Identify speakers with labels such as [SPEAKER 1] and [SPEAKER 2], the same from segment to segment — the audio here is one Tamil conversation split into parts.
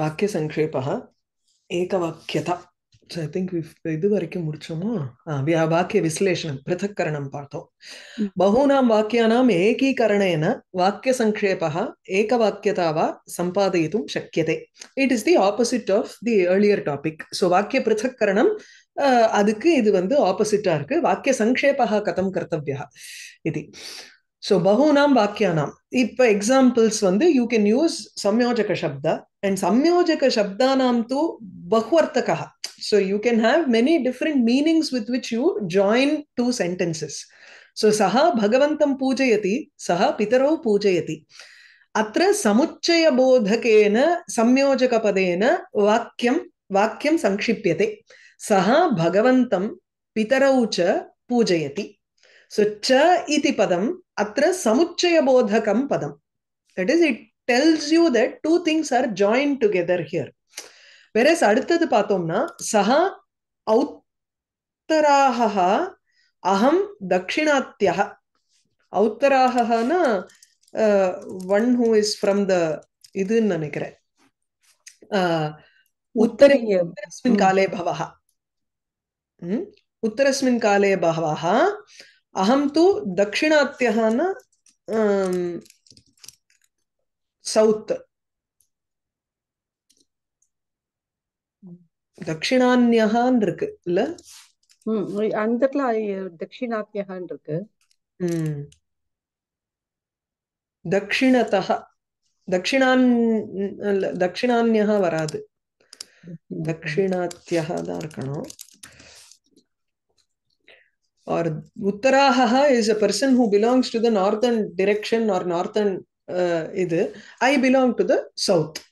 [SPEAKER 1] வாக்கியசங்கேபா ஏகவாக்கியதா ஐ திங்க் இது வரைக்கும் முடிச்சோமா வாக்கிய விஸ்லேஷனம் பிருத்தக்கரணம் பார்த்தோம் பகூனாம் வாக்கியானாம் ஏகீகரணேன வாக்கிய சங்கேபா ஏகவாக்கியதா வா சக்கியதே it is the opposite of the earlier topic so வாக்கிய பிருத்தக்கரணம் அதுக்கு இது வந்து ஆப்போசிட்டா இருக்கு வாக்கிய சங்கேபா கதம் கர்த்தவியா இது So bahunam vakyanam. Ipa examples vandu you can use samyojaka shabda and samyojaka shabdanam tu bahuartakaha. So you can have many different meanings with which you join two sentences. So saha bhagavantam pujayati, saha pitaro pujayati. अत्र समुच्चयबोधकेन संयोजकपदेन वाक्यं वाक्यं संक्षिप्यते सः भगवन्तं पितरौ च पूजयति सो च इति पदं அத்த சமுச்சயபோதகம் பதம் that is it tells you that two things are join together here வெரஸ் அடுத்தது பார்த்தோம்னா சஹா ஔத்தராகா அகம் தட்சிணாத்தியா ஔத்தராகனா one who is from the இதுன்னு நினைக்கிறேன் உத்தரே உத்தரஸ்மின் காலே பவஹா உத்தரஸ்மின் காலே பவஹா अहं तु दक्षिणात्यः न सौत् இருக்கு இல்ல அந்த தட்சிணாத்தியான் இருக்கு தக்ஷிணதா தக்ஷிணான் தக்ஷிணான்யா வராது தக்ஷிணாத்யா தான் இருக்கணும் or Uttara Uttaraha is a person who belongs to the northern direction or northern uh, I belong to the south.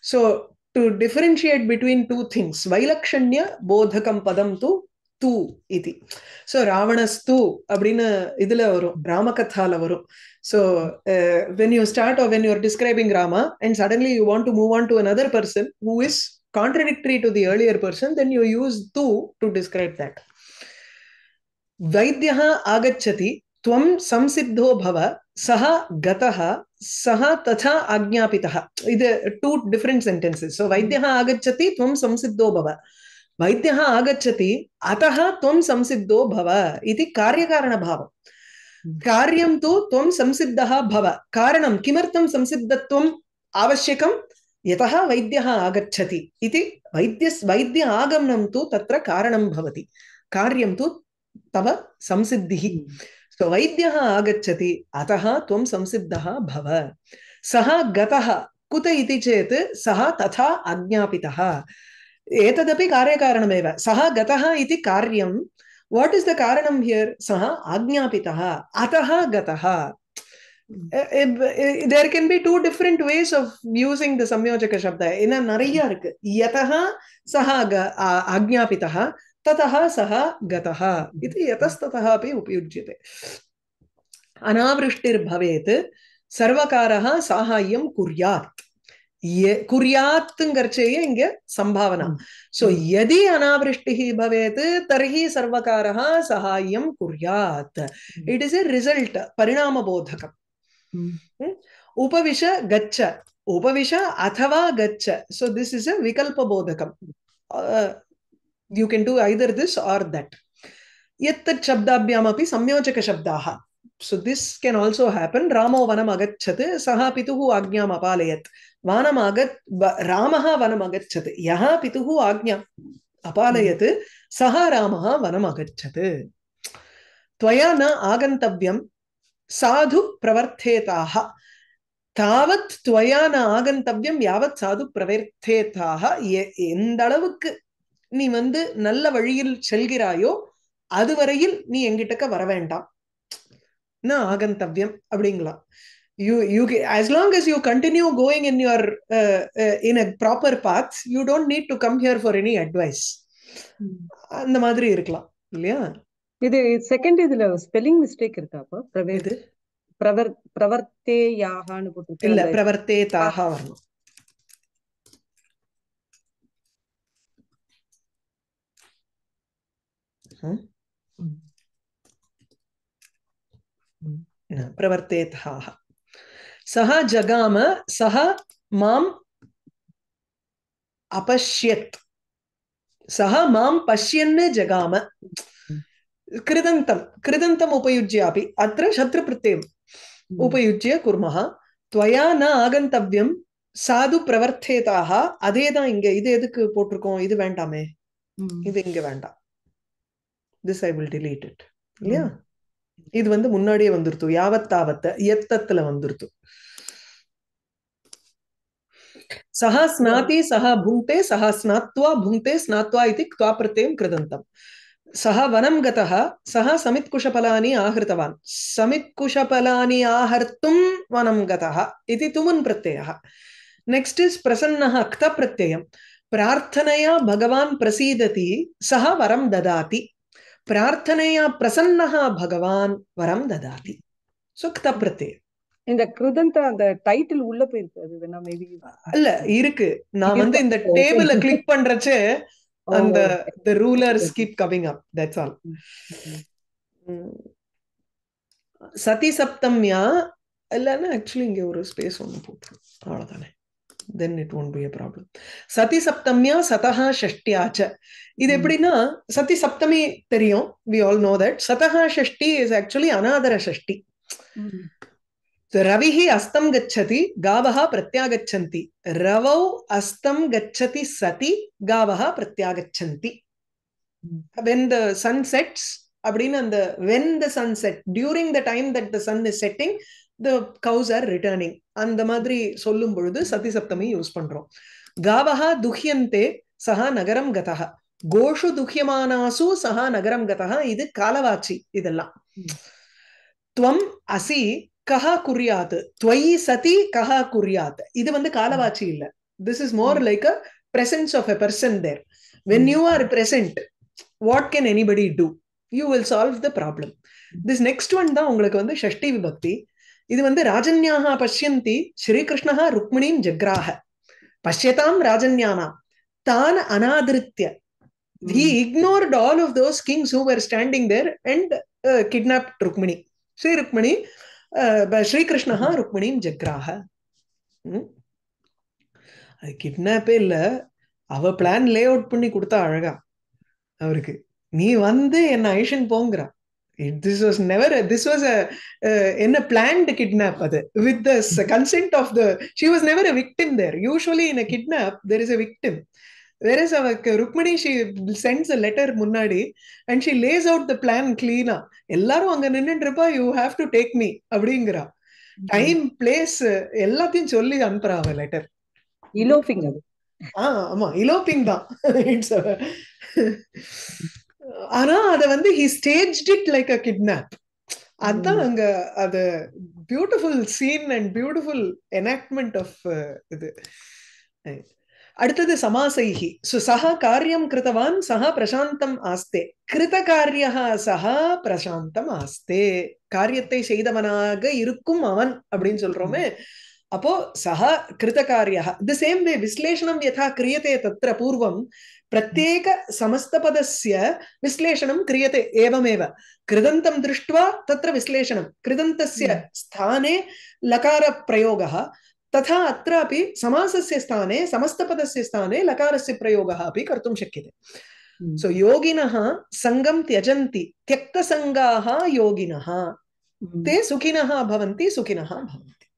[SPEAKER 1] So to differentiate between two things, Vailakshanya Bodhakam Padam tu tu iti. So Ravana's tu abrina idila varu, Ramakathala varu. So uh, when you start or when you're describing Rama and suddenly you want to move on to another person who is contradictory to the earlier person, then you use tu to describe that. वैद्य आगछति संसिद्धो भव सह गतः सह तथा आज्ञापितः इद् टू डिफरेंट सेंटेंसेस सो वैद्य आगछति संसिद्धो भव वैद्य आगछति अतः त्वं संसिद्धो भव इति कार्यकारण भाव कार्यं तु त्वं संसिद्धः भव कारणं किमर्थं संसिद्धत्वम् आवश्यकं यतः वैद्य आगछति इति वैद्य वैद्य आगमनं तु तत्र कारणं भवति कार्यं तु तव संसिद्धिः सो वैद्यः आगच्छति अतः त्वं संसिद्धः भव सः गतः कुत इति चेत् सः तथा अज्ञापितः एतदपि कार्यकारणमेव सः गतः इति कार्यं वाट् इस् द कारणं हियर् सः आज्ञापितः अतः गतः there can be two different ways of using the samyojaka shabda ina nariya irukku yataha saha agnyapitaha ततः सः गतः इति यतस्ततः अपि उपयुज्यते अनावृष्टिर्भवेत् सर्वकारः साहाय्यं कुर्यात् कुर्यात्ङ्गर्चये இங்க सम्भावना सो यदि अनावृष्टिः भवेत् तर्हि सर्वकारः साहाय्यं कुर्यात् इट् इस् ए रिसल्ट् परिणामबोधकम् उपविश गच्छ उपविश अथवा गच्छ सो दिस् इस् अ विकल्पबोधकम् you can do either this or that यत्तत् शब्दाभ्यामपि संयोजकशब्दाः so this can also happen रामो वनम् अगच्छत् सः पितुः आज्ञाम् अपालयत् वानम् आगत् रामः वनम् अगच्छत् यः पितुः आज्ञा अपालयत् सः रामः वनम् अगच्छत् त्वया न आगन्तव्यं साधु प्रवर्तेताः தாவத் துவயான ஆகந்தவ்யம் யாவத் சாது பிரவர்த்தேத்தாக எந்த அளவுக்கு நீ வந்து நல்ல வழியில் செல்கிறாயோ அதுவரையில் நீ எங்கிட்டக்க வர வேண்டாம் நான் ஆகந்தவ்யம் அப்படிங்களா you you as long as you continue going in your in a proper path you don't need to come here for any advice அந்த மாதிரி இருக்கலாம் இல்லையா இது செகண்ட் இதுல ஸ்பெல்லிங் மிஸ்டேக் இருக்காப்பா பிரவேது பிரவர் பிரவர்த்தே யாகான்னு போட்டு இல்ல பிரவர்த்தே தாகா வரணும் प्रवर्तेथाः सः जगाम सः माम् अपश्यत् सः मां पश्यन् जगाम कृदन्तं कृदन्तम् उपयुज्य अपि अत्र शत्रुप्रत्ययम् उपयुज्य कुर्मः त्वया न आगन्तव्यं சாது பிரவர்த்தேதாக அதே தான் இங்க இது எதுக்கு போட்டிருக்கோம் இது வேண்டாமே இது இங்க வேண்டாம் this I will delete it இல்லையா இது வந்து முன்னாடியே வந்துருத்து யாவத்தாவத்த எத்தத்துல வந்துருத்து சஹா ஸ்நாதி சஹா புங்கே சஹா ஸ்நாத்வா புங்கே ஸ்நாத்வா இது க்வா பிரத்யம் கிருதந்தம் सः वनं गतः सः समित्कुशफलानि आहृतवान् समित्कुशफलानि आहर्तुं वनं गतः इति तुमुन् प्रत्ययः नेक्स्ट् इस् प्रसन्नः अक्तप्रत्ययं प्रार्थनया भगवान् प्रसीदति सः वरं ददाति பிரார்த்தனையா ಪ್ರಸನ್ನ பகவான் வரம் ததாதி சுக்த பிரத்தே இந்த கிருதந்த அந்த டைட்டில் உள்ள போயிருக்கு அது இல்ல இருக்கு நான் வந்து இந்த டேபிள கிளிக் பண்றச்சு oh, அந்த the ruler skip coming up that's all சதி சப்தம்யா இல்லைன்னா ஆக்சுவலி இங்க ஒரு ஸ்பேஸ் ஒன்று போட்டுரும் அவ்வளவுதானே then it won't be a problem சதி சப்தம்யா சதஹா ஷஷ்டியாச்ச இது எப்படின்னா சதி சப்தமி தெரியும் வி ஆல் நோ தட் சதஹா ஷஷ்டி இஸ் ஆக்சுவலி அனாதர ஷஷ்டி ரவிः अस्तं गच्छति गावः प्रत्यागच्छन्ति रवौ अस्तं गच्छति सति गावः प्रत्यागच्छन्ति வென் த சன் செட்ஸ் அப்படின்னு அந்த when the sun set during the time that the sun is setting the cows are returning அந்த மாதிரி சொல்லும் பொழுது சப்தமி யூஸ் பண்றோம் காவஹா துஹியந்தே சஹா நகரம் கதஹா கோஷு துஹியமானாசு சஹா நகரம் கதஹா இது காலவாச்சி இதெல்லாம் துவம் அசி கஹா குறியாத் துவயி சதி கஹா குறியாத் இது வந்து காலவாச்சி இல்ல this is more like a presence of a person there when you are present what can anybody do you will solve the problem this next one தான் உங்களுக்கு வந்து ஷஷ்டி விபக்தி இது வந்து ராஜன்யாக பஷ்யந்தி ஸ்ரீகிருஷ்ணா ருக்மிணீம் ஜக்ராக பஷ்யதாம் ராஜன்யானாம் தான் அனாதிருத்திய he ignored all of those kings who were standing there and kidnap Rukmini Sri Rukmini uh, Srikrishna ருக்மிணியும் ஜக்ராக அது கிட்னாப்பே இல்லை அவ பிளான் லே அவுட் பண்ணி கொடுத்தா அழகா அவருக்கு நீ வந்து என்ன ஐஷன் போங்கிறான் this was never a, this was a uh, in a planned kidnap with the consent of the she was never a victim there usually in a kidnap there is a victim whereas அவக்கு Rukmani she sends a letter முன்னாடி and she lays out the plan கிளீனா எல்லாரும் அங்க நின்றுட்டு you have to take me me அப்படிங்கிறா டைம் பிளேஸ் எல்லாத்தையும் சொல்லி அனுப்புறா அவ லெட்டர் இலோபிங் அது ஆ ஆமா இலோபிங் தான் இட்ஸ் ஆனா அத வந்து he stage it like a kidnap அதுதான் அங்க அது beautiful scene and beautiful enactment of இது அடுத்தது சமாசைஹி சோ சஹ காரியம் கிருத்தவான் சஹ பிரசாந்தம் ஆஸ்தே கிருத காரிய சஹா பிரசாந்தம் ஆஸ்தே காரியத்தை செய்தவனாக இருக்கும் அவன் அப்படின்னு சொல்றோமே அப்போ சஹ கிருதகாரியா தி சேம் வே விஸ்லேஷனம் யதா கிரியத்தை தத்திர பூர்வம் प्रत्येकसमस्तपदस्य विश्लेषणं क्रियते एवमेव कृदन्तं दृष्ट्वा तत्र विश्लेषणं कृदन्तस्य हम्म। स्थाने लकारप्रयोगः तथा अत्रापि समासस्य स्थाने समस्तपदस्य स्थाने लकारस्य प्रयोगः अपि कर्तुं शक्यते सो हम्म। योगिनः सङ्गं त्यजन्ति त्यक्तसङ्गाः योगिनः हम्म। ते सुखिनः भवन्ति सुखिनः भवन्ति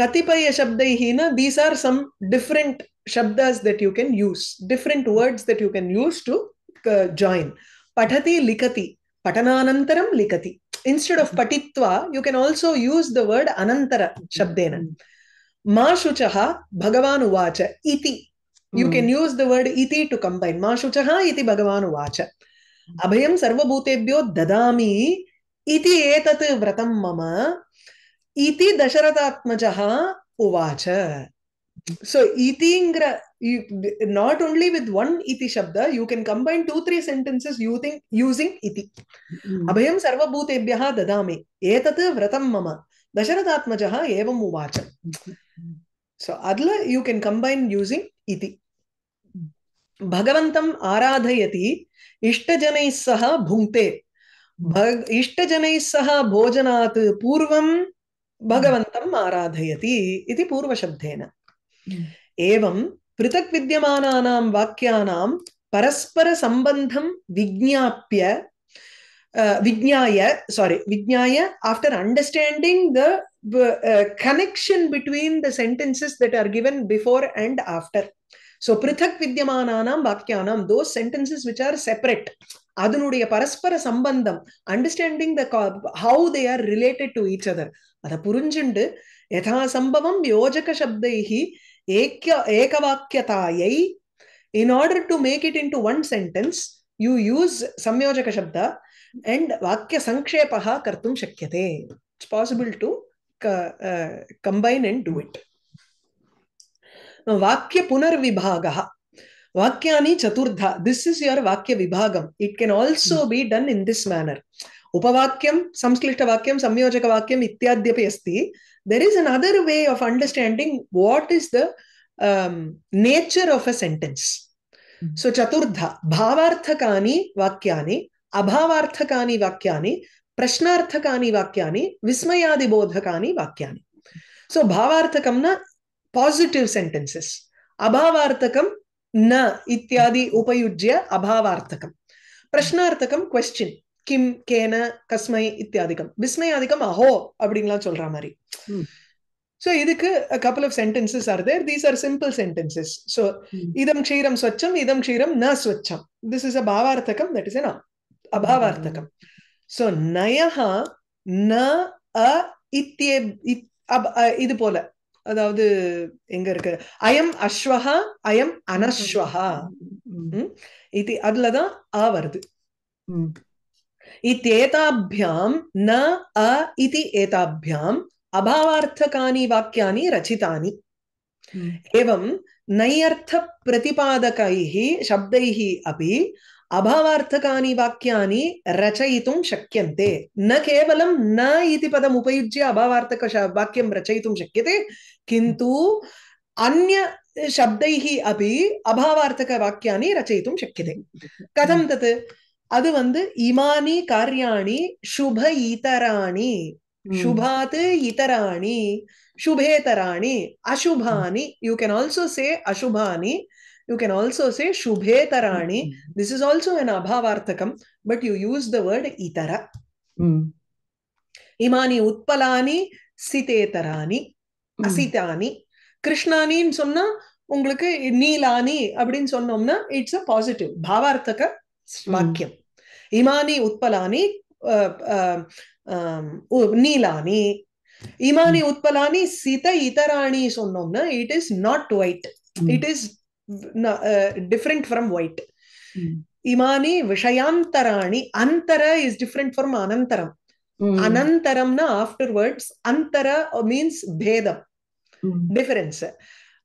[SPEAKER 1] कतिपयशब्दैः न these are some different shabdas that you can use, different words that you can use to uh, join. Patati likati, patananantaram likati. Instead of patitva, you can also use the word anantara shabdena. Ma shuchaha bhagavan uvacha iti. You can hmm. use the word iti to combine. Ma shuchaha iti bhagavan uvacha. अभयं सर्वभूतेभ्यो ददामि iti एतत् व्रतं iti इति दशरथात्मजः उवाच so iti ingra you not only with one iti shabda you can combine two three sentences you think using iti mm. abhayam sarva sarvabhutebhyah dadami etat vratam mama दशरथात्मजः एवम् उवाच सो अद्ल यू केन् कम्बैन् यूसिङ्ग् इति भगवन्तम् आराधयति इष्टजनैः सह भुङ्क्ते इष्टजनैः सह भोजनात् पूर्वं भगवन्तम् आराधयति इति पूर्वशब्देन एवं पृथक् विद्यमानानां वाक्यानां परस्परसम्बन्धं विज्ञाप्य विज्ञाय सारी विज्ञाय after understanding the connection between the sentences that are given before and after. So, prithak vidyamananam vakyanam, those sentences which are separate, அதனுடைய பரஸ்பர சம்பந்தம் understanding the how they are related to each other அதை புரிஞ்சுண்டு யதா சம்பவம் யோஜக சப்தைகி ekya ekavakyatayai in order to make it into one sentence you use samyojaka shabda and vakya sankshepaha kartum shakyate it's possible to uh, combine and do it now vakya punarvibhagaha vakyani chaturtha this is your vakya vibhagam it can also be done in this manner उपवाक्यं संश्लिष्टवाक्यं संयोजकवाक्यम् इत्याद्यपि अस्ति there is another way of understanding what is the nature of a sentence so चतुर्धा भावार्थकानि वाक्यानि अभावार्थकानि वाक्यानि प्रश्नार्थकानि वाक्यानि विस्मयादिबोधकानि वाक्यानि सो भावार्थकं न पॉजिटिव सेंटेंसेस अभावार्थकं न इत्यादि उपयुज्य अभावार्थकं प्रश्नार्थकं क्वेश्चन கிம் கேன கஸ்மை இத்தியாதிகம் விஸ்மயாதிகம் அஹோ அப்படின்லாம் சொல்ற மாதிரி ஸோ இதுக்கு couple of sentences are there these are simple sentences so இதம் க்ஷீரம் ஸ்வச்சம் இதம் க்ஷீரம் ந ஸ்வச்சம் திஸ் இஸ் அ பாவார்த்தகம் தட் இஸ் என் அபாவார்த்தகம் ஸோ நயஹா ந அ இத்தியே இது போல அதாவது எங்க இருக்கு அயம் அஸ்வஹா அயம் அனஸ்வஹா இது அதுலதான் ஆ வருது इत्येताभ्यां न अ इति एताभ्याम् अभावार्थकानि वाक्यानि रचितानि हम्म। एवं नैयर्थप्रतिपादकैः शब्दैः अपि अभावार्थकानि वाक्यानि रचयितुं शक्यन्ते न केवलं न इति पदम् उपयुज्य अभावार्थक वाक्यं रचयितुं शक्यते किन्तु अन्य शब्दैः अपि अभावार्थकवाक्यानि रचयितुं शक्यते कथं हम्म। तत् அது வந்து இமானி காரியாணி சுப இதராணி சுபாத் இதராணி சுபேதராணி அசுபானி யூ கேன் ஆல்சோ சே அசுபானி யூ கேன் ஆல்சோ சே சுபேதராணி திஸ் இஸ் ஆல்சோ அன் அபாவார்த்தகம் but you use the word இதர இமானி உத்பலானி சிதேதராணி அசிதானி கிருஷ்ணானின்னு சொன்னா உங்களுக்கு நீலானி அப்படின்னு சொன்னோம்னா இட்ஸ் அ பாசிட்டிவ் பாவார்த்தக வாக்கியம் இமானி உத்பலானி நீலானி இமானி உத்பலானி சித இதராணி சொன்னோம்னா it is not white it is different from white இமானி விஷயாந்தராணி அந்தர இஸ் டிஃப்ரெண்ட் ஃப்ரம் அனந்தரம் அனந்தரம்னா ஆஃப்டர்வர்ட்ஸ் அந்தர மீன்ஸ் பேதம் டிஃபரன்ஸ்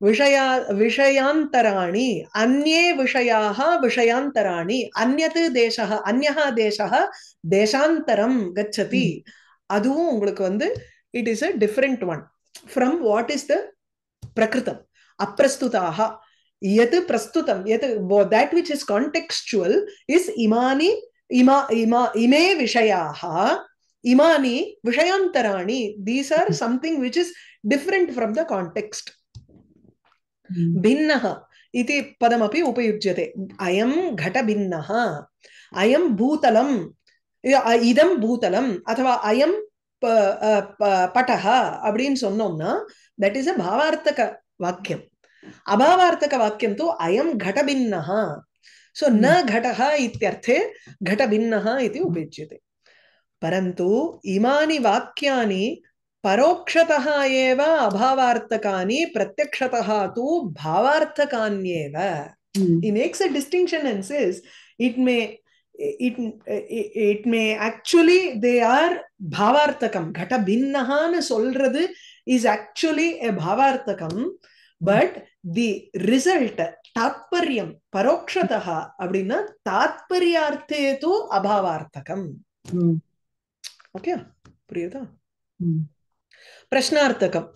[SPEAKER 1] விஷயா விஷயாந்தராணி அந்நே விஷயாக விஷயாந்தராணி அந்நது தேச அந்நா தேச தேசாந்தரம் கச்சதி அதுவும் உங்களுக்கு வந்து it is a different one from what is the பிரகிருதம் அப்பிரஸ்துதாக எது பிரஸ்துதம் எது that which is contextual is இமானி இமா இமா இமே விஷயாக இமானி விஷயாந்தராணி these are something which is different from the context Hmm. भिन्नः इति पदमपि उपयुज्यते अयं घटभिन्नः अयं भूतलम् इदं भूतलम् अथवा अयम पटः அப்படின்னு दट தட் இஸ் அ பாவார்த்தக வாக்கியம் அபாவார்த்தக வாக்கியம் தூ அயம் सो न hmm. घटः इत्यर्थे घटभिन्नः इति hmm. उपयुज्यते परन्तु इमानि वाक्यानि परोक्षत एव अभावार्थकानि प्रत्यक्षतः तु भावार्थकान्येव in ex a distinction and this may it it may actually they are भावार्थकं घटभिन्नहान् सोल्रदु इस् आक्चुलि ए भावार्थकं बट् दि रिसल्ट् तात्पर्यं परोक्षतः अपिना तात्पर्यार्थे तु अभावार्थकम् ओके प्रियता பிரஷ்னார்த்தகம்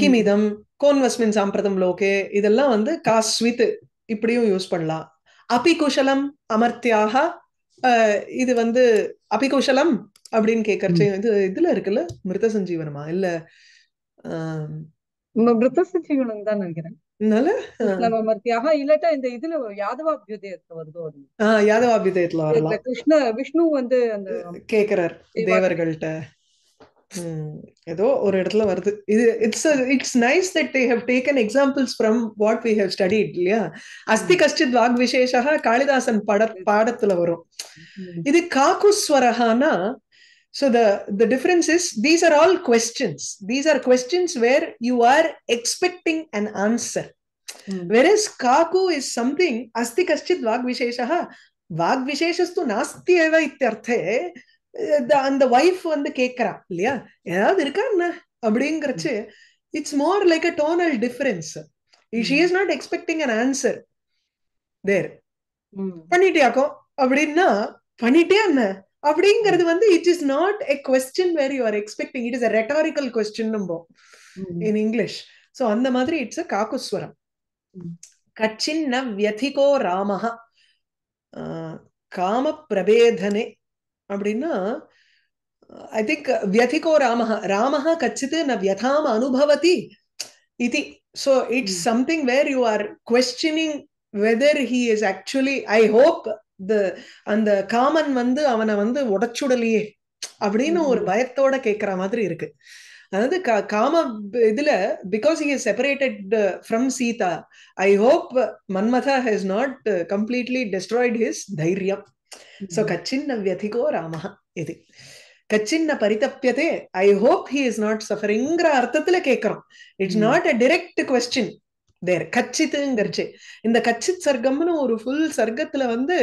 [SPEAKER 1] கிமிதம் கோன்வஸ்மின் சாம்பிரதம் லோகே இதெல்லாம் வந்து காஸ் ஸ்வித் இப்படியும் யூஸ் பண்ணலாம் அபிகுஷலம் அமர்த்தியாக இது வந்து அபிகுஷலம் அப்படின்னு கேக்குறச்சு இது இதுல இருக்குல்ல மிருத சஞ்சீவனமா இல்ல மிருத சஞ்சீவனம் தான் நினைக்கிறேன் இல்லாட்டா இந்த இதுல யாதவாபியுதயத்துல வருதோ யாதவாபியுதயத்துல கிருஷ்ண விஷ்ணு வந்து அந்த கேக்குறார் தேவர்கள்ட்ட ஏதோ ஒரு இடத்துல வருது இது it's it's nice that they have taken examples from what we have study இல்லையா அஸ்தி கஷ்டித் வாக் விசேஷாக காளிதாசன் பட பாடத்துல வரும் இது காக்குஸ்வரஹானா so the the difference is these are all questions these are questions where you are expecting an answer where is காக்கு இஸ் சம்திங் அஸ்தி கஷ்டித் வாக் விசேஷாக வாக் விசேஷஸ்து நாஸ்தி ஏவ அந்த ஒய்ஃப் வந்து கேக்குறா இல்லையா ஏதாவது இருக்கா என்ன அப்படிங்கிறச்சு it's more like a tonal difference she is not expecting an answer there பண்ணிட்டியாக்கோ அப்படின்னா பண்ணிட்டே என்ன அப்படிங்கிறது வந்து it is not a question where you are expecting it is a rhetorical question in English so அந்த மாதிரி இட்ஸ் அ காக்குஸ்வரம் கச்சின் ந வியதிகோ ராமஹ காம பிரபேதனே அப்படின்னா ஐ திங்க் வியதிகோ ராமஹ ராமஹ கச்சித் ந வியதாம் அனுபவதி இது so it's something where you are questioning whether he is actually I hope the அந்த காமன் வந்து அவனை வந்து உடச்சுடலையே அப்படின்னு ஒரு hmm. பயத்தோட கேட்குற மாதிரி இருக்கு அதாவது கா காம இதுல because he is separated from Sita I hope Manmatha he's not completely destroyed his தைரியம் So mm-hmm. kachinnam vyathigo Ramaha இது கச்சின்ன பரிதப்பியதே I hope he is not சஃபரிங்கிற அர்த்தத்துல கேட்கிறோம் it's not a direct question there கச்சித்துங்கிறச்சு இந்த கச்சித் சர்க்கம்னு ஒரு ஃபுல் சர்க்கத்துல வந்து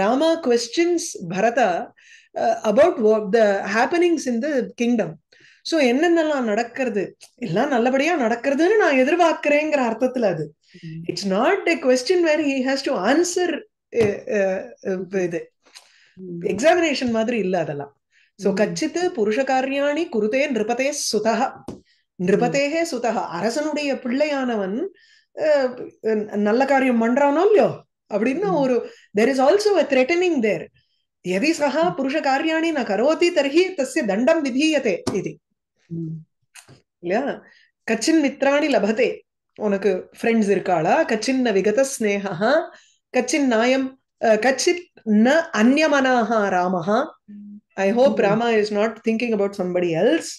[SPEAKER 1] Rama questions Bharata about the happenings in the kingdom so என்னென்னலாம் நடக்கிறது எல்லாம் நல்லபடியா நடக்கிறதுன்னு நான் எதிர்பார்க்கிறேங்கிற அர்த்தத்துல அது it's not a question where he has to answer இது எக்ஸாமினேஷன் மாதிரி இல்ல அதெல்லாம் சோ கச்சித்து புருஷ காரியாணி குருதே நிருபதே சுதக நிருபதேகே சுதக அரசனுடைய பிள்ளையானவன் நல்ல காரியம் பண்றானோ இல்லையோ அப்படின்னு ஒரு there is also a threatening there எதி சகா புருஷ காரியாணி ந கரோதி தர்ஹி தஸ்ய தண்டம் விதீயதே இது இல்லையா கச்சின் மித்ராணி லபதே உனக்கு ஃப்ரெண்ட்ஸ் இருக்காளா கச்சின்ன விகத ஸ்னேகா கச்சின் நாயம் கச்சித் ந அந்யமனாக ராமஹா I hope Rama is not thinking about somebody else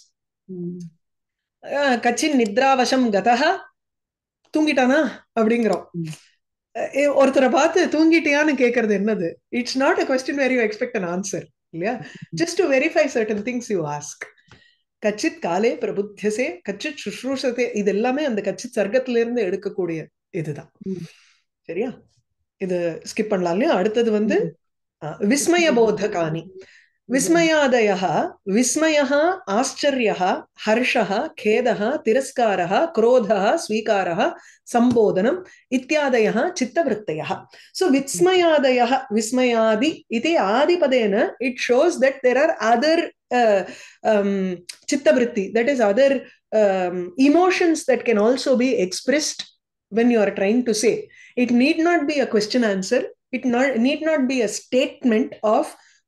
[SPEAKER 1] கச்சின் நித்ராவசம் கதா தூங்கிட்டானா அப்படிங்கிறோம் mm-hmm. ஒருத்தரை பார்த்து தூங்கிட்டியான்னு கேட்கறது என்னது it's not a question where you expect an answer இல்லையா just to verify certain things you ask கச்சித் காலே பிரபுத்தியசே கச்சித் சுஷ்ரூஷத்தே இது எல்லாமே அந்த கச்சித் சர்க்கத்திலிருந்து எடுக்கக்கூடிய இதுதான் mm-hmm. சரியா இது ஸ்கிப் பண்ணலாம் இல்லையா அடுத்தது வந்து விஸ்மய போதகானி விஸ்மயாதயா விஸ்மயா ஆச்சரிய ஹர்ஷ கேத திரஸ்கார குரோத ஸ்வீகார சம்போதனம் இத்தியாதய சித்தவருத்தய ஸோ விஸ்மயாதய விஸ்மயாதி இது ஆதிபதேன it shows that there are other சித்தவருத்தி that is other emotions that can also be expressed when you are trying to say It need not be a question answer. It not, need not be a statement of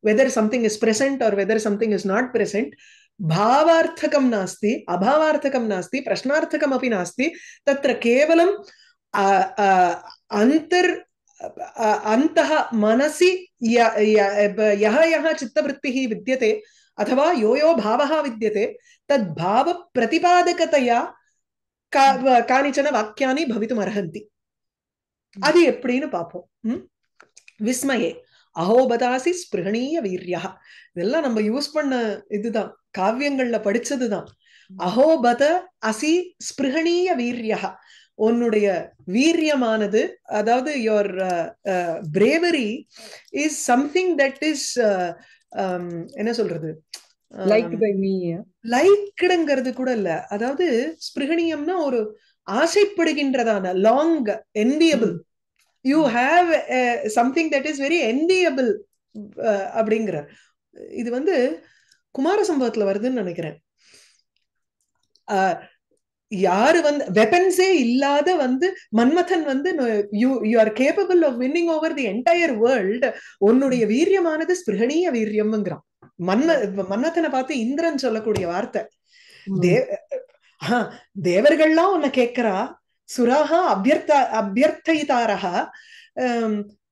[SPEAKER 1] whether something is present or whether something is not present. भावार्थकं नास्ति अभावार्थकं नास्ति प्रश्नार्थकमपि नास्ति तत्र केवलं अन्तर् अन्तः मनसि यः यः चित्तवृत्तिः विद्यते अथवा यो यो भावः विद्यते तद्भावप्रतिपादकतया का कानिचन वाक्यानि भवितुमर्हन्ति அது எப்படின்னு பார்ப்போம் உம் விஸ்மயே அகோபதாசி ஸ்பிருகணீய வீரியா இதெல்லாம் நம்ம யூஸ் பண்ண இதுதான் காவியங்கள்ல படிச்சதுதான் அகோபத அசி ஸ்பிருகணீய வீரியா உன்னுடைய வீரியமானது அதாவது your bravery is something that is என்ன சொல்றது லைக் லைக்டுங்கிறது um, கூட இல்ல அதாவது ஸ்பிருகணியம்னா ஒரு ஆசைப்படுகின்றதான long enviable you have something that is very enviable அப்படிங்கிறார் இது வந்து குமார சம்பவத்துல வருதுன்னு நினைக்கிறேன் யாரு வந்து வெப்பன்ஸே இல்லாத வந்து மன்மதன் வந்து you you are capable of winning over the entire world உன்னுடைய hmm. வீரியமானது ஸ்பிருகணீய வீரியம்ங்கிறான் மன்ம hmm. மன்மதனை பார்த்து இந்திரன் சொல்லக்கூடிய வார்த்தை hmm. தேவர்கள்லாம் உன்னை கேட்கிறா சுராகா அபியர்த்த அபியர்த்திதாரா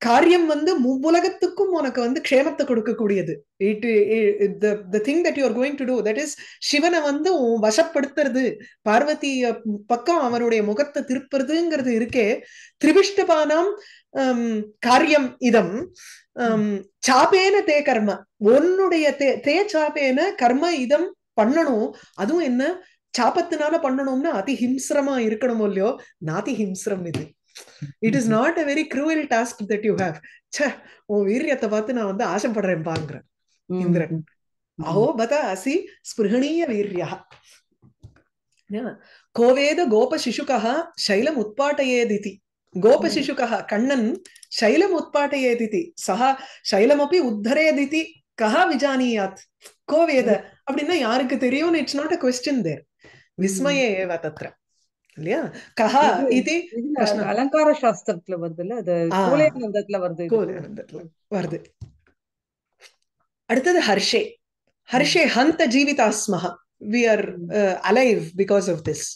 [SPEAKER 1] காரியம் வந்து முவ்வுலகத்துக்கும் உனக்கு வந்து க்ஷேமத்தை கொடுக்கக்கூடியது it the thing that you're going to do that is சிவனை வந்து வசப்படுத்துறது பார்வதி பக்கம் அவனுடைய முகத்தை திருப்புறதுங்கிறது இருக்கே திரிவிஷ்டபானாம் காரியம் இதம் சாபேன தே கர்ம உன்னுடைய தே தே சாபேன கர்ம இதம் பண்ணணும் அதுவும் என்ன சாபத்தினால பண்ணணும்னா அதிஹிம்சிரமா இருக்கணும் இருக்கணுமோ இல்லையோ நாதி இது it is not a very cruel task that you have say உன் வீரியத்தை பார்த்து நான் வந்து ஆசைப்படுறேன் பாங்கிறேன் இந்திரன் அஹோ பத அசி ஸ்பிருகணீய வீரியா கோவேத கோப சிசுகா சைலம் உட்பாட்டையேதி கோப சிசுகா கண்ணன் சைலம் உத்பாட்டயேதிதி சஹா அப்படி உத்தரேதி கஹா விஜானியாத் கோவேத அப்படின்னா யாருக்கு தெரியும் it's not a question there விஸ்மயே ஏவ தத்ர இல்லையா கஹா இது அலங்கார சாஸ்திரத்துல வருது அது கோலையானந்தத்துல வருது கோலையானந்தத்துல வருது அடுத்தது ஹர்ஷே ஹர்ஷே ஹந்த ஜீவிதாஸ்மஹ we are alive because of this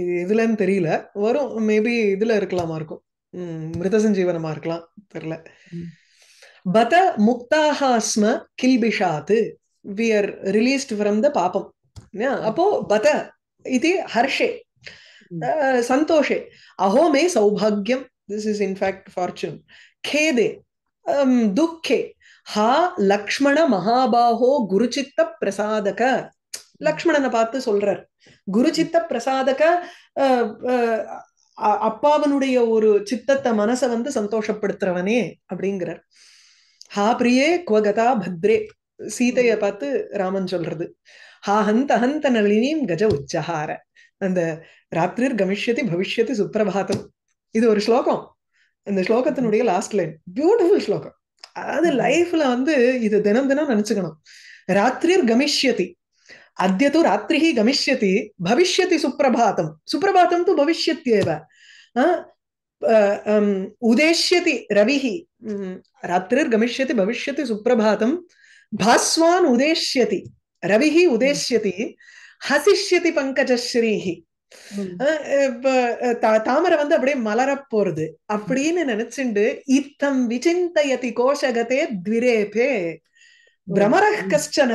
[SPEAKER 1] இது இதுலன்னு தெரியல வரும் மேபி இதுல இருக்கலாமா இருக்கும் மிருதசஞ்சீவனமா இருக்கலாம் தெரியல பத முக்தாகாஸ்ம கில்பிஷாத்து we are released from the பாபம் அப்போ பத இது ஹர்ஷே सन्तोषे अहो मे सौभाग्यं दिस् इस् ஃபார்ச்சூன் கேதே खेदे दुःखे ஹா லக்ஷ்மண மகாபாகோ குருச்சித்த பிரசாதக லக்ஷ்மணனை பார்த்து சொல்றார் குருச்சித்த பிரசாதக அப்பாவனுடைய ஒரு சித்தத்தை மனசை வந்து சந்தோஷப்படுத்துறவனே அப்படிங்கிறார் ஹா பிரியே குவகதா பத்ரே சீதைய பார்த்து ராமன் சொல்றது हा हन्त हन्त नलिनीं गज உச்சஹார அந்த ராத்திரிர் கமிஷ்யதி பவிஷ்யதி சுப்பிரபாதம் இது ஒரு ஸ்லோகம் இந்த ஸ்லோகத்தினுடைய லாஸ்ட் லைன் பியூட்டிஃபுல் ஸ்லோகம் அதாவது லைஃப்ல வந்து இது தினம் தினம் நினைச்சுக்கணும் ராத்திரிர் கமிஷ்யதி अद्य तु रात्रिः गमिष्यति भविष्यति सुप्रभातं सुप्रभातं तु भविष्यत्येव उदेश्यति रविः रात्रिर्गमिष्यति भविष्यति सुप्रभातं भास्वान् उदेश्यति ரவிஹி उदेश्यति ஹசிஷ்யதி பங்கஜஸ்ரீஹி தாமரை வந்து அப்படியே மலரப்போறது போறது அப்படின்னு நினைச்சுண்டு இத்தம் விசிந்தயதி கோஷகதே திரேபே பிரமர கஷ்டன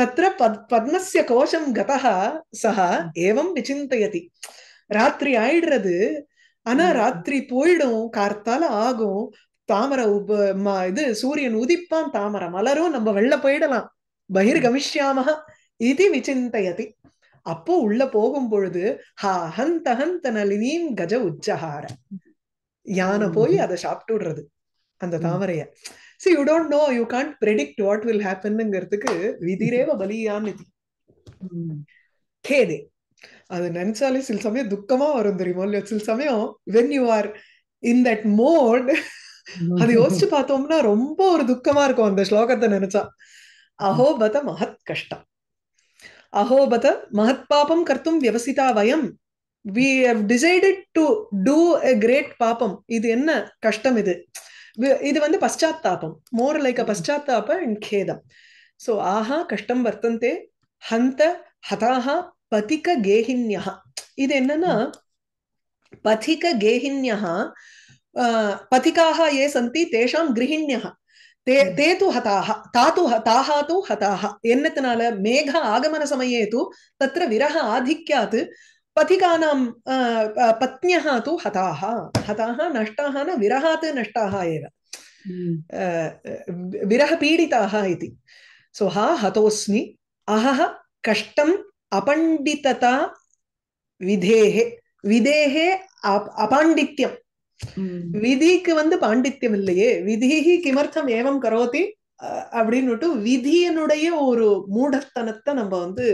[SPEAKER 1] தத்ர பத் பத்மஸ்ய கோஷம் கதா சஹா ஏவம் விசிந்தயதி ராத்திரி ஆயிடுறது ஆனா ராத்திரி போயிடும் கார்த்தால ஆகும் தாமரை இது சூரியன் உதிப்பான் தாமரை மலரும் நம்ம வெள்ள போயிடலாம் பகிர்கமிஷ்யாமஹ இது விசிந்தயதி அப்போ உள்ள போகும் பொழுது ஹா ஹந்த ஹந்த நளினீம் கஜ உச்சஹார யானை போய் அதை சாப்பிட்டுடுறது அந்த தாமரைய see you don't know you can't predict what will ஹேப்பன்ங்கிறதுக்கு விதிரேவ hmm. பலியான்னு hmm. கேதே அது நினைச்சாலே சில சமயம் துக்கமா வரும் தெரியுமா இல்லையா சில சமயம் when you are in that mode அது யோசிச்சு பார்த்தோம்னா ரொம்ப ஒரு துக்கமா இருக்கும் அந்த ஸ்லோகத்தை நினைச்சா अहोबत महत् कष्टम् अहोबत महत् पापं कर्तुं व्यवसिता वयं we have decided to do a great பாப்பம் இது என்ன கஷ்டம் இது இது வந்து பஷ்சாத்தாபம் மோர் லைக் அ mm-hmm. பஷ்சாத்தாப அண்ட் கேதம் ஸோ ஆஹா கஷ்டம் வர்த்தந்தே ஹந்த ஹதாஹா பதிக கேஹின்யா இது என்னன்னா mm-hmm. பதிக கேஹின்யா பதிகாக ஏ சந்தி தேஷாம் கிரகிண்யா ते हम्म. ते तु हताः ता तु ताः तु हताः एन्नतनाल मेघ आगमनसमये तु तत्र विरह आधिक्यात् पथिकानां पत्न्यः तु हताः हताः नष्टाः न विरहात् नष्टाः एव हम्म. विरहपीडिताः इति सो हा हतोऽस्मि अहः कष्टम् अपण्डितता विधेः विधेः अपाण्डित्यं விதிக்கு வந்து பாண்டித்யம் இல்லையே விதிகி கிமர்த்தம் ஏவம் கரோதி அப்படின்னுட்டு விதியனுடைய ஒரு மூடத்தனத்தை நம்ம வந்து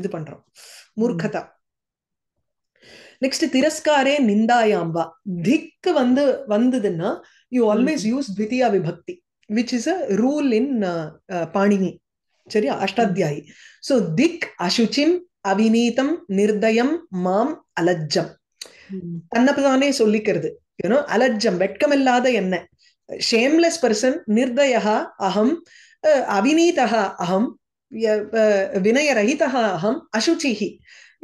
[SPEAKER 1] இது பண்றோம் மூர்க்கதா நெக்ஸ்ட் திரஸ்காரே நிந்தாயாம்பா திக்கு வந்து வந்ததுன்னா யூ ஆல்வேஸ் யூஸ் த்விதியா விபக்தி which is a rule in Panini சரியா அஷ்டாத்தியாயி சோ திக் அசுச்சிம் அவிநீதம் நிர்தயம் மாம் அலஜ்ஜம் Hmm. தன்னப்பதானே சொல்லிக்கிறது யூனோ அலட்சம் வெட்கமில்லாத என்ன ஷேம்லெஸ் பர்சன் நிர்தயா அகம் அவினீதா அகம் வினயரகிதா அகம் அசுச்சிஹி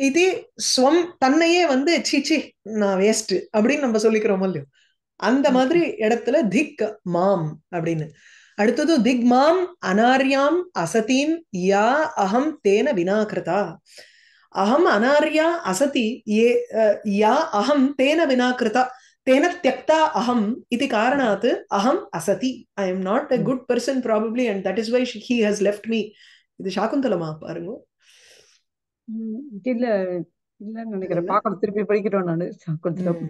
[SPEAKER 1] இது ஸ்வம் தன்னையே வந்து சீச்சி நான் வேஸ்ட் அப்படின்னு நம்ம சொல்லிக்கிறோம் இல்லையோ அந்த மாதிரி இடத்துல திக் மாம் அப்படின்னு அடுத்தது திக் மாம் அனாரியாம் அசதீம் யா அகம் தேன வினாகிருதா அகம் அனாரியா அசதி ஏ யா அகம் தேன வினா கிருதா तेन त्यक्ता अहम् इति कारणात् अहम् असति I am not a good person probably and that is why he has left me இது சாகுந்தலமா பாருங்க இல்ல இல்ல நினைக்கிறேன் பாக்கணும் திருப்பி படிக்கிறோம் நானு சாகுந்தலம்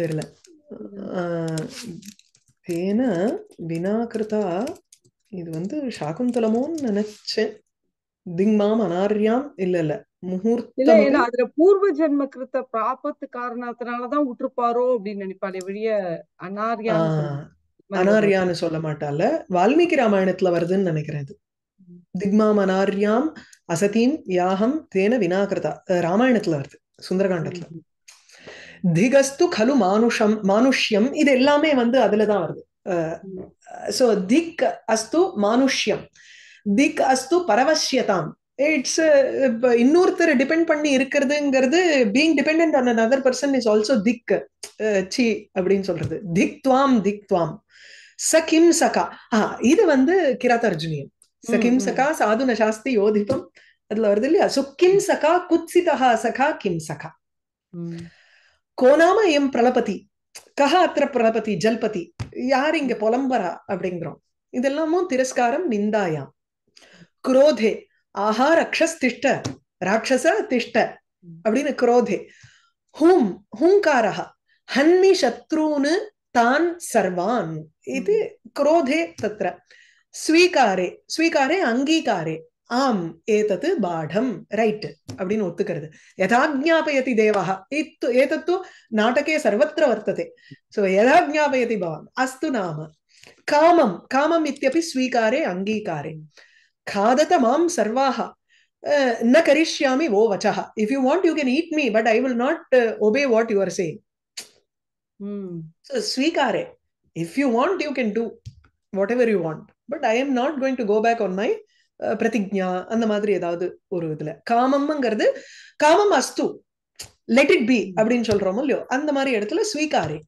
[SPEAKER 1] தெரியல தேன இது வந்து சாகுந்தலமோன்னு நினைச்சேன் திங்மாம் அனார்யாம் இல்ல இல்ல முகூர்த்தம் அதுல பூர்வ ஜென்ம கிருத்த பிராபத்து காரணத்தினாலதான் விட்டுருப்பாரோ அப்படின்னு நினைப்பாளே வெளிய அனாரியா அனாரியான்னு சொல்ல மாட்டால வால்மீகி ராமாயணத்துல வருதுன்னு நினைக்கிறேன் இது திக்மாம் அனார்யாம் அசதீம் யாகம் தேன வினாகிருதா ராமாயணத்துல வருது சுந்தரகாண்டத்துல திகஸ்து கலு மானுஷம் மானுஷ்யம் இது எல்லாமே வந்து அதுலதான் வருது சோ திக் அஸ்து மானுஷ்யம் திக் அஸ்து பரவசியதாம் uh, இட்ஸ் இன்னொருத்தர் டிபெண்ட் பண்ணி இருக்கிறதுங்கிறது being depend on other person is also திக் சி அப்படின்னு சொல்றது திக் துவாம் திக் துவாம் சகிம் சகா ஆஹ் இது வந்து அர்ஜுனியம் சகிம் சகா சாதுன சாஸ்தி யோதிப்பம் அதுல வருது இல்லையா சு கிம் சகா குத்சிதா சகா கிம் சகா கோனாம எம் பிரலபதி கஹா அத்திர பிரலபதி ஜல்பதி யார் இங்க புலம்பரா அப்படிங்கிறோம் இதெல்லாமும் திரஸ்காரம் நிந்தாயாம் குரோதே ஆஹா ரக்ஷஸ் திஷ்ட ராட்சச திஷ்ட அப்படின்னு குரோதே ஹூம் ஹூங்காரா ஹன்மி சத்ருன்னு தான் சர்வான் இது குரோதே தத்திர ஸ்வீகாரே ஸ்வீகாரே அங்கீகாரே ஆம் ஏதத்து பாடம் ரைட் அப்படின்னு ஒத்துக்கிறது யதா ஜாபயதி தேவா இத்து ஏதத்து நாடகே சர்வத்திர வர்த்ததே ஸோ யதா ஜாபயதி பவான் அஸ்து நாம காமம் காமம் இத்தியப்பி ஸ்வீகாரே அங்கீகாரே खादत மாம் சர்வாக ந கரிஷ்யாமி ஓ வச்சா if you want you can eat me but I will not obey what you are same ஸ்வீகாரே if you want you can do whatever you want but I am not going to go back on my பிரதிஜா அந்த மாதிரி ஏதாவது ஒரு இதுல காமம்ங்கிறது காமம் அஸ்து லெட் இட் பி அப்படின்னு சொல்றோமோ இல்லையோ அந்த மாதிரி இடத்துல ஸ்வீகாரே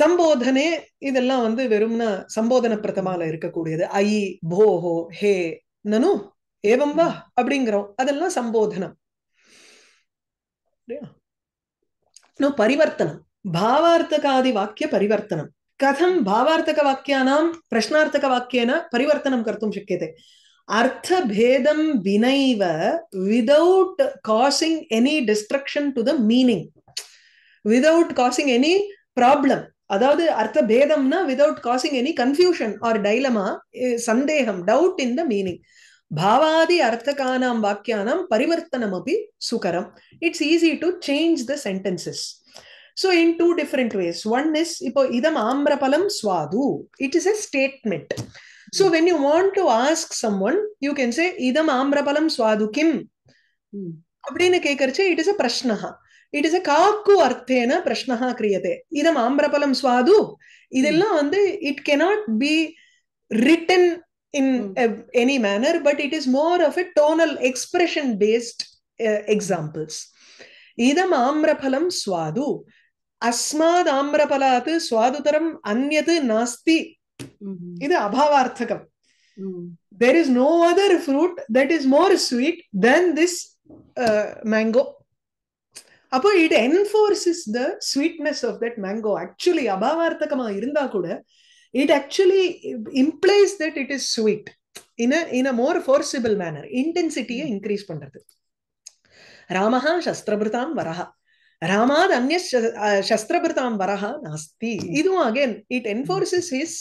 [SPEAKER 1] சம்போதனே இதெல்லாம் வந்து வெறும்னா சம்போதன பிரதமால இருக்கக்கூடியது ஐ போஹோ ஹே நனு ஏவம் வா அப்படிங்கிறோம் அதெல்லாம் சம்போதனம் இன்னும் பரிவர்த்தனம் பாவார்த்தகாதி வாக்கிய பரிவர்த்தனம் கதம் பாவார்த்தக வாக்கியானாம் பிரஷ்னார்த்தக வாக்கியன பரிவர்த்தனம் கருத்தும் சக்கியதே அர்த்த பேதம் வினைவ without causing any destruction to the meaning without causing any problem அதாவது அர்த்த பேதம்னா without causing any confusion or dilemma சந்தேகம் டவுட் இன் த மீனிங் பாவாதி அர்த்தகானாம் வாக்கியானாம் பரிவர்த்தனம் அப்படி சுகரம் it's easy to change the sentences so in two different ways one is இப்போ இதம் ஆம்பரபலம் சுவாது it is a statement so when you want to ask someone you can say இதம் ஆம்பரபலம் சுவாது கிம் hmm. அப்படின்னு கேட்கறச்சு இட் இஸ் அ பிரஷ்னஹா இட் இஸ் அ காக்கு அர்த்தேன பிரஷ்னஹா கிரியதே இதம் ஆம்பரபலம் சுவாது இதெல்லாம் வந்து it cannot be written in mm. uh, any manner, but it is more of a tonal expression based uh, examples. Idam amraphalam swadu. Asmad amrapalat swadutaram anyat nasti. It is abhavarthakam. There is no other fruit that is more sweet than this uh, mango அப்போ it enforces the sweetness of that mango actually அபாவார்த்தகமா இருந்தா கூட it actually implies that it is sweet in in a more forcible manner இன்டென்சிட்டியை இன்க்ரீஸ் பண்றது ராமஹா சஸ்திரபிரதாம் வரஹா ராமாத் அந்நிய சஸ்திரபிரதாம் வரஹா நாஸ்தி இதுவும் அகேன் இட் என்ஃபோர்சஸ் ஹிஸ்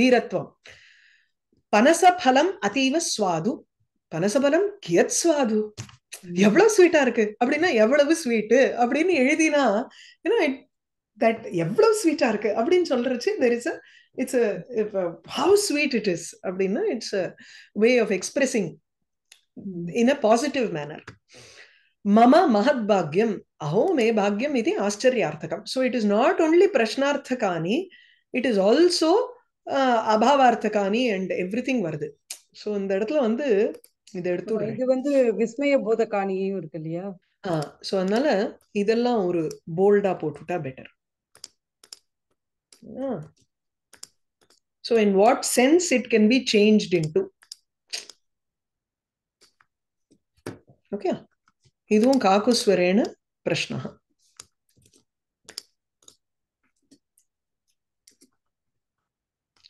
[SPEAKER 1] வீரத்வம் பனசபலம் அதீவ சுவாது பனசபலம் கியத் சுவாது எவ்வளவு ஸ்வீட்டா இருக்கு அப்படின்னா எவ்வளவு ஸ்வீட்டு அப்படின்னு எழுதினா ஏன்னா தட் எவ்வளவு ஸ்வீட்டா இருக்கு அப்படின்னு சொல்றச்சு there is a it's how sweet it is அப்படின்னா it's a way of expressing in a positive manner மம மகத் பாக்யம் அஹோ மே பாக்யம் இது ஆச்சரியார்த்தகம் so it is not only பிரஷ்னார்த்தகானி இட் இஸ் ஆல்சோ uh, அபாவார்த்தகானி அண்ட் எவ்ரி திங் வருது ஸோ இந்த இடத்துல வந்து இதை எடுத்து இது வந்து விஸ்மய போத காணியும் இருக்கு இல்லையா ஆஹ் சோ அதனால இதெல்லாம் ஒரு போல்டா போட்டுட்டா better so in what sense it can be changed into okay இதுவும் காக்குஸ்வரேன பிரஷ்னா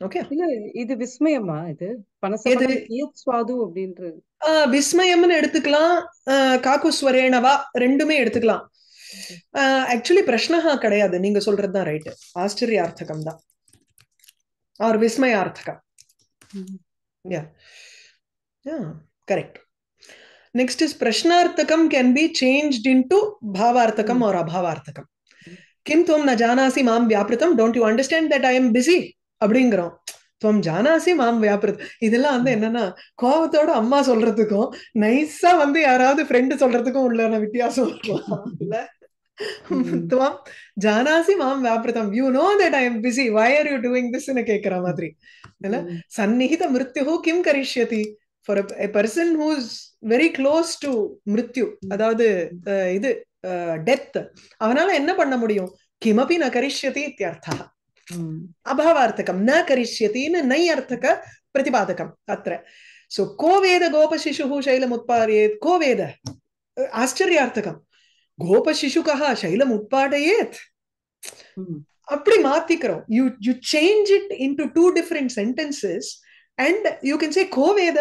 [SPEAKER 1] ஓகே இது விஸ்மயமா இது பனசது அப்படின்றது விஸ்மயம்னு எடுத்துக்கலாம் காக்குஸ்வரேனவா ரெண்டுமே எடுத்துக்கலாம் ஆக்சுவலி பிரஷ்னஹா கிடையாது நீங்க சொல்றது தான் ரைட்டு ஆச்சரியார்த்தகம் தான் ஆர் விஸ்மயார்த்தகம் யா கரெக்ட் நெக்ஸ்ட் இஸ் பிரஷ்னார்த்தகம் can be change into பாவார்த்தகம் ஆர் அபாவார்த்தகம் கிம் தோம் ந ஜானாசி மாம் வியாபிருத்தம் don't you understand that I am busy அப்படிங்கிறோம் துவம் ஜானாசி மாம் வியாபரத் இதெல்லாம் வந்து என்னன்னா கோபத்தோட அம்மா சொல்றதுக்கும் நைஸா வந்து யாராவது ஃப்ரெண்டு சொல்றதுக்கும் உள்ள வித்தியாசம் இருக்கலாம் இல்ல துவம் ஜானாசி மாம் வியாபிரதம் you know that I am busy why are you doing திஸ்னு கேட்கிற மாதிரி இல்ல சந்நிகித மிருத்யு கிம் கரிஷ்யதி for a person who very close to மிருத்யு அதாவது இது டெத் அவனால என்ன பண்ண முடியும் கிமபி ந கரிஷ்யதி இத்தியர்த்தா अभावार्थकं न करिष्यति न नैर्थक प्रतिपादकम् अत्र सो को वेद गोपशिशुः शैलमुत्पादयेत् को वेद ஆச்சரியார்த்தகம் கோப சிசுகா சைலம் உட்பாடையேத் அப்படி மாத்திக்கிறோம் you you change it into two different sentences and you can say கோவேத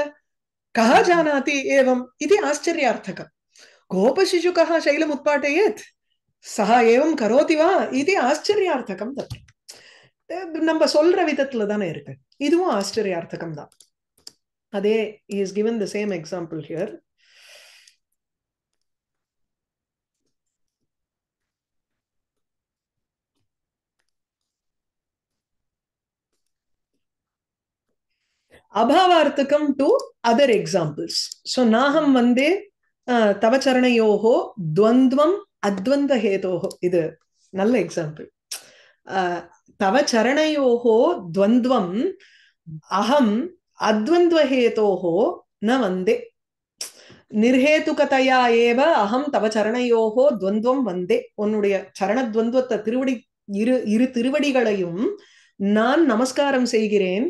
[SPEAKER 1] கஹ ஜானாதி ஏவம் இது ஆச்சரியார்த்தகம் கோப சிசுகா சைலம் உட்பாட்டயேத் சஹ ஏவம் கரோதி வா இது ஆச்சரியார்த்தகம் தत्र நம்ம சொல்ற விதத்துல தானே இருக்கு இதுவும் ஆச்சரியார்த்தகம் தான் அதே is given the same example here அபாவார்த்தகம் டு அதர் எக்ஸாம்பிள்ஸ் ஸோ நாகம் வந்து தவச்சரணையோகோ துவந்தம் அத்வந்த ஹேதோகோ இது நல்ல எக்ஸாம்பிள் தவ சரணையோகோ துவந்துவம் அகம் அத்வந்த்வஹேதோகோ ந வந்தே நிர்ஹேதுகதையா ஏவ அகம் தவ சரணையோகோ துவந்துவம் வந்தே உன்னுடைய சரணத்வந்துவத்தை திருவடி இரு இரு திருவடிகளையும் நான் நமஸ்காரம் செய்கிறேன்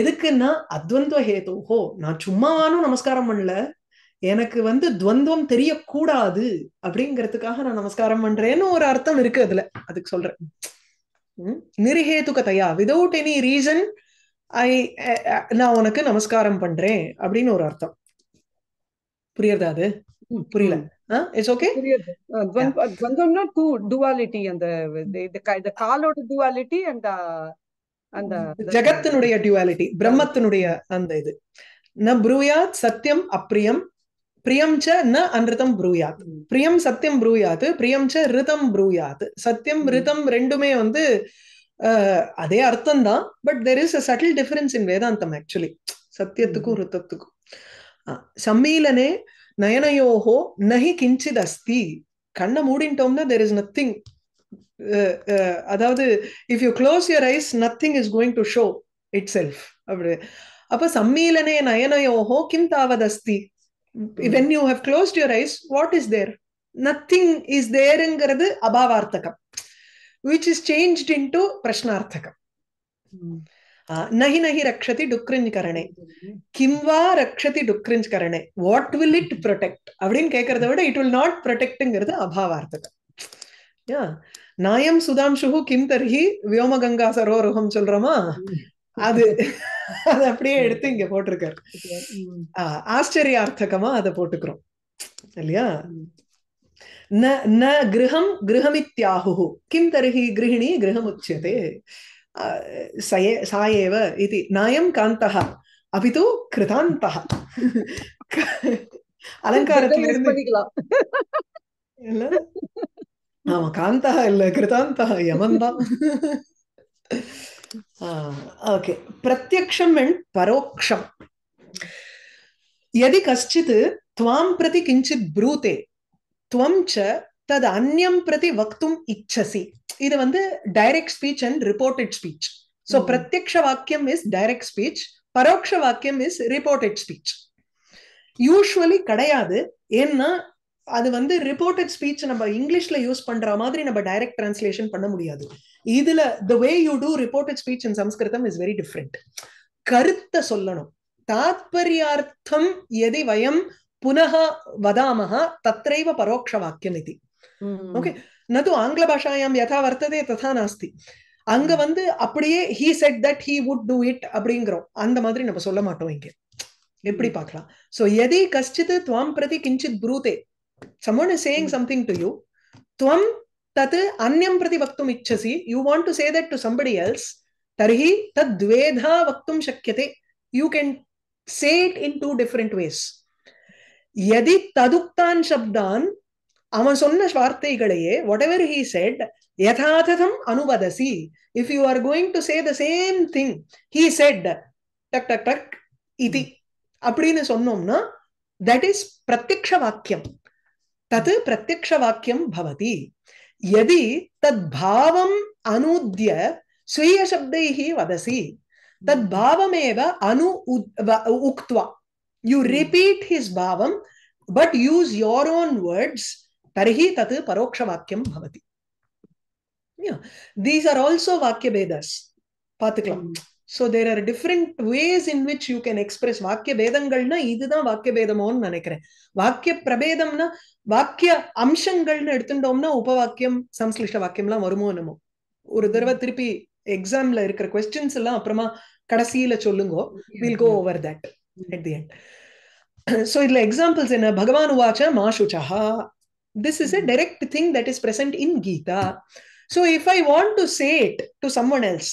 [SPEAKER 1] எதுக்குன்னா அத்வந்துவ ஹேதோஹோ நான் சும்மாவானும் நமஸ்காரம் பண்ணல எனக்கு வந்து துவந்தம் தெரியக்கூடாது அப்படிங்கிறதுக்காக நான் நமஸ்காரம் பண்றேன்னு ஒரு அர்த்தம் இருக்கு அதுல அதுக்கு சொல்றேன் நிர்ஹேதுகதையா விதவுட் எனி ரீசன் ஐ நான் உனக்கு நமஸ்காரம் பண்றேன் அப்படின்னு ஒரு அர்த்தம் புரியுறதா அது புரியல இட்ஸ் ஓகே துவந்தம்னா டுவாலிட்டி அந்த காலோட டுவாலிட்டி அண்ட் அந்த ஜகத்தினுடைய டுவாலிட்டி பிரம்மத்தினுடைய அந்த இது ந ப்ரூயாத் சத்தியம் அப்ரியம் பிரியம் ச ந அன்ரிதம் ப்ரூயாத் பிரியம் சத்தியம் ப்ரூயாத் பிரியம் ச ரிதம் ப்ரூயாத் சத்தியம் ரிதம் ரெண்டுமே வந்து அதே அர்த்தம் தான் but there is a subtle difference in வேதாந்தம் ஆக்சுவலி சத்தியத்துக்கும் ரித்தத்துக்கும் சம்மீலனே நயனயோகோ நகி கிஞ்சித் அஸ்தி கண்ணை மூடிட்டோம்னா தெர் இஸ் நத்திங் அதாவது if you close your eyes nothing is going to show itself அப்படி அப்ப சம்மீலனே நயனயோகோ கிம் தாவது அஸ்தி mm. when you have closed your eyes what is there nothing is thereங்கிறது அபாவார்த்தகம் which is changed into பிரஷ்னார்த்தகம் hmm. நகி ரக்ஷதி டுக்ரிஞ்ச் கரணே கிம்வா ரக்ஷதி டுக்ரிஞ்ச் கரணே வாட் வில் இட் ப்ரொடெக்ட் அப்படின்னு கேட்கறத விட இட் வில் நாட் ப்ரொடெக்ட்ங்கிறது அபாவார்த்தகம் நாயம் சுதாம்சுகு கிம் தர்ஹி வியோமகங்கா சரோருகம் சொல்றோமா அது அதை அப்படியே எடுத்து இங்க போட்டிருக்காரு ஆச்சரியார்த்தகமா அதை போட்டுக்கிறோம் இல்லையா ந ந கிரகம் கிரகமித்யாகு கிம் தருகி கிரகிணி கிரகம் உச்சதே சாயேவ இது நாயம் காந்தக அபி கிருதாந்த அலங்காரத்துல இருந்து ஆமா காந்தா இல்ல கிருதாந்தா யமன் தான் ஓகே பிரத்யக்ஷம் அண்ட் பரோக்ஷம் எதி கஷ்டித் துவாம் பிரதி கிஞ்சித் ப்ரூதே துவம் ச தது அந்யம் பிரதி வக்தும் இச்சசி இது வந்து direct speech and reported speech so பிரத்யக்ஷ வாக்கியம் இஸ் டைரக்ட் ஸ்பீச் பரோக்ஷ வாக்கியம் இஸ் ரிப்போர்ட்டட் ஸ்பீச் யூஸ்வலி கிடையாது ஏன்னா அது வந்து ரிப்போர்ட்டட் ஸ்பீச் நம்ம இங்கிலீஷ்ல யூஸ் பண்ற மாதிரி நம்ம டைரக்ட் டிரான்ஸ்லேஷன் பண்ண முடியாது இதுல the way you do reported speech in சம்ஸ்கிருதம் இஸ் வெரி டிஃப்ரெண்ட் கருத்தை சொல்லணும் தாத்பரியார்த்தம் எதை வயம் புனக வதாமக பரோட்ச வாக்கியம் இது ஓகே நது ஆங்கிலபாஷாயாம் யதா வர்த்ததே ததா நாஸ்தி அங்க வந்து அப்படியே he said that he would do it அப்படிங்கிறோம் அந்த மாதிரி நம்ம சொல்ல மாட்டோம் இங்கே எப்படி பார்க்கலாம் சோ எதை கஷ்டித்து துவாம் பிரதி கிஞ்சித் ப்ரூதே someone is saying something to you துவம் तत् अन्यं प्रति वक्तुम् इच्छसि you want to say that to somebody else तर्हि तद्वेधा वक्तुं शक्यते you can say it in two different ways यदि ததுக்தான் சப்தான் அவன் சொன்ன வார்த்தைகளையே வாட் எவர் ஹீ செட் யதாததம் அனுவதசி if you are going to say the same thing he said டக் டக் டக் இது அப்படின்னு சொன்னோம்னா தட் இஸ் பிரத்யக்ஷ வாக்கியம் தது பிரத்யக்ஷ வாக்கியம் பவதி यदि तद्भाव अनूद्य स्वीयशब्दैः वदसी तद्भाव अनु उक्त यु रिपीट हिस् भाव but use your own words तरी तत् परोक्षवाक्यम भवति दीस् आर् आल्सो वाक्यभेदस् पातुकलं hmm. So there are different ways in which you can express வாக்கிய பேதங்கள்னா இதுதான் வாக்கிய பேதமோன்னு நினைக்கிறேன் வாக்கிய பிரபேதம்னா வாக்கிய அம்சங்கள்னு எடுத்துட்டோம்னா உபவாக்கியம் சம்ஸ்லிஷ்ட வாக்கியம்லாம் வருமோ என்னமோ ஒரு தடவை திருப்பி எக்ஸாம்ல இருக்கிற கொஸ்டின்ஸ் எல்லாம் அப்புறமா கடைசியில சொல்லுங்க will go over that at the end so இதுல எக்ஸாம்பிள்ஸ் என்ன பகவான் உவாச்ச மா சுச்சஹா this is a direct thing that is present in Gita so if I want to say it to someone else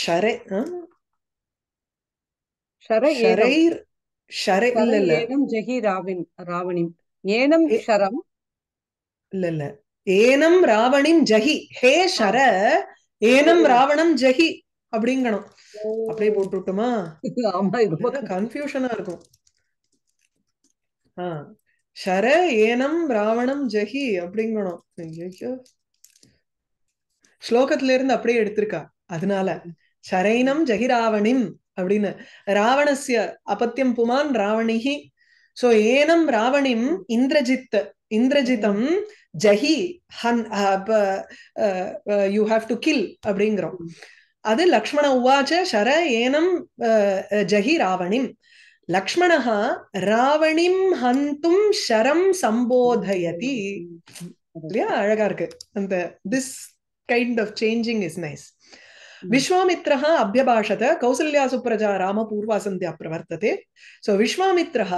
[SPEAKER 1] ஷரை ஷரைர் ஷரை இல்ல இல்ல ஏனம் ஜெகி ராவின் ராவணிம் ஏனம் ஷரம் இல்ல ஏனம் ராவணிம் ஜஹி ஹே ஷர ஏனம் ராவணம் ஜஹி அப்படிங்கணும் அப்படியே போட்டு விட்டுமா ஆமா கன்ஃபியூஷனா இருக்கும் ஆஹ் ஷர ஏனம் ராவணம் ஜஹி அப்படிங்கணும் ஸ்லோகத்துல இருந்து அப்படியே எடுத்திருக்கா அதனால சரைனம் ஜகிராவணிம் அப்படின்னு ராவணசிய அபத்தியம் புமான் ராவணிகி சோ ஏனம் ராவணிம் இந்திரஜித் இந்திரஜிதம் ஜஹி ஹன் யூ ஹாவ் டு கில் அப்படிங்கிறோம் அது லக்ஷ்மண உவாச்ச ஷர ஏனம் ஜஹி ராவணிம் லக்ஷ்மணா ராவணிம் ஹந்தும் ஷரம் சம்போதயதி அழகா இருக்கு அந்த this kind of changing is nice Kausalya अभ्यभाषत ராம रामपूर्वा सन्ध्या प्रवर्तते सो विश्वामित्रः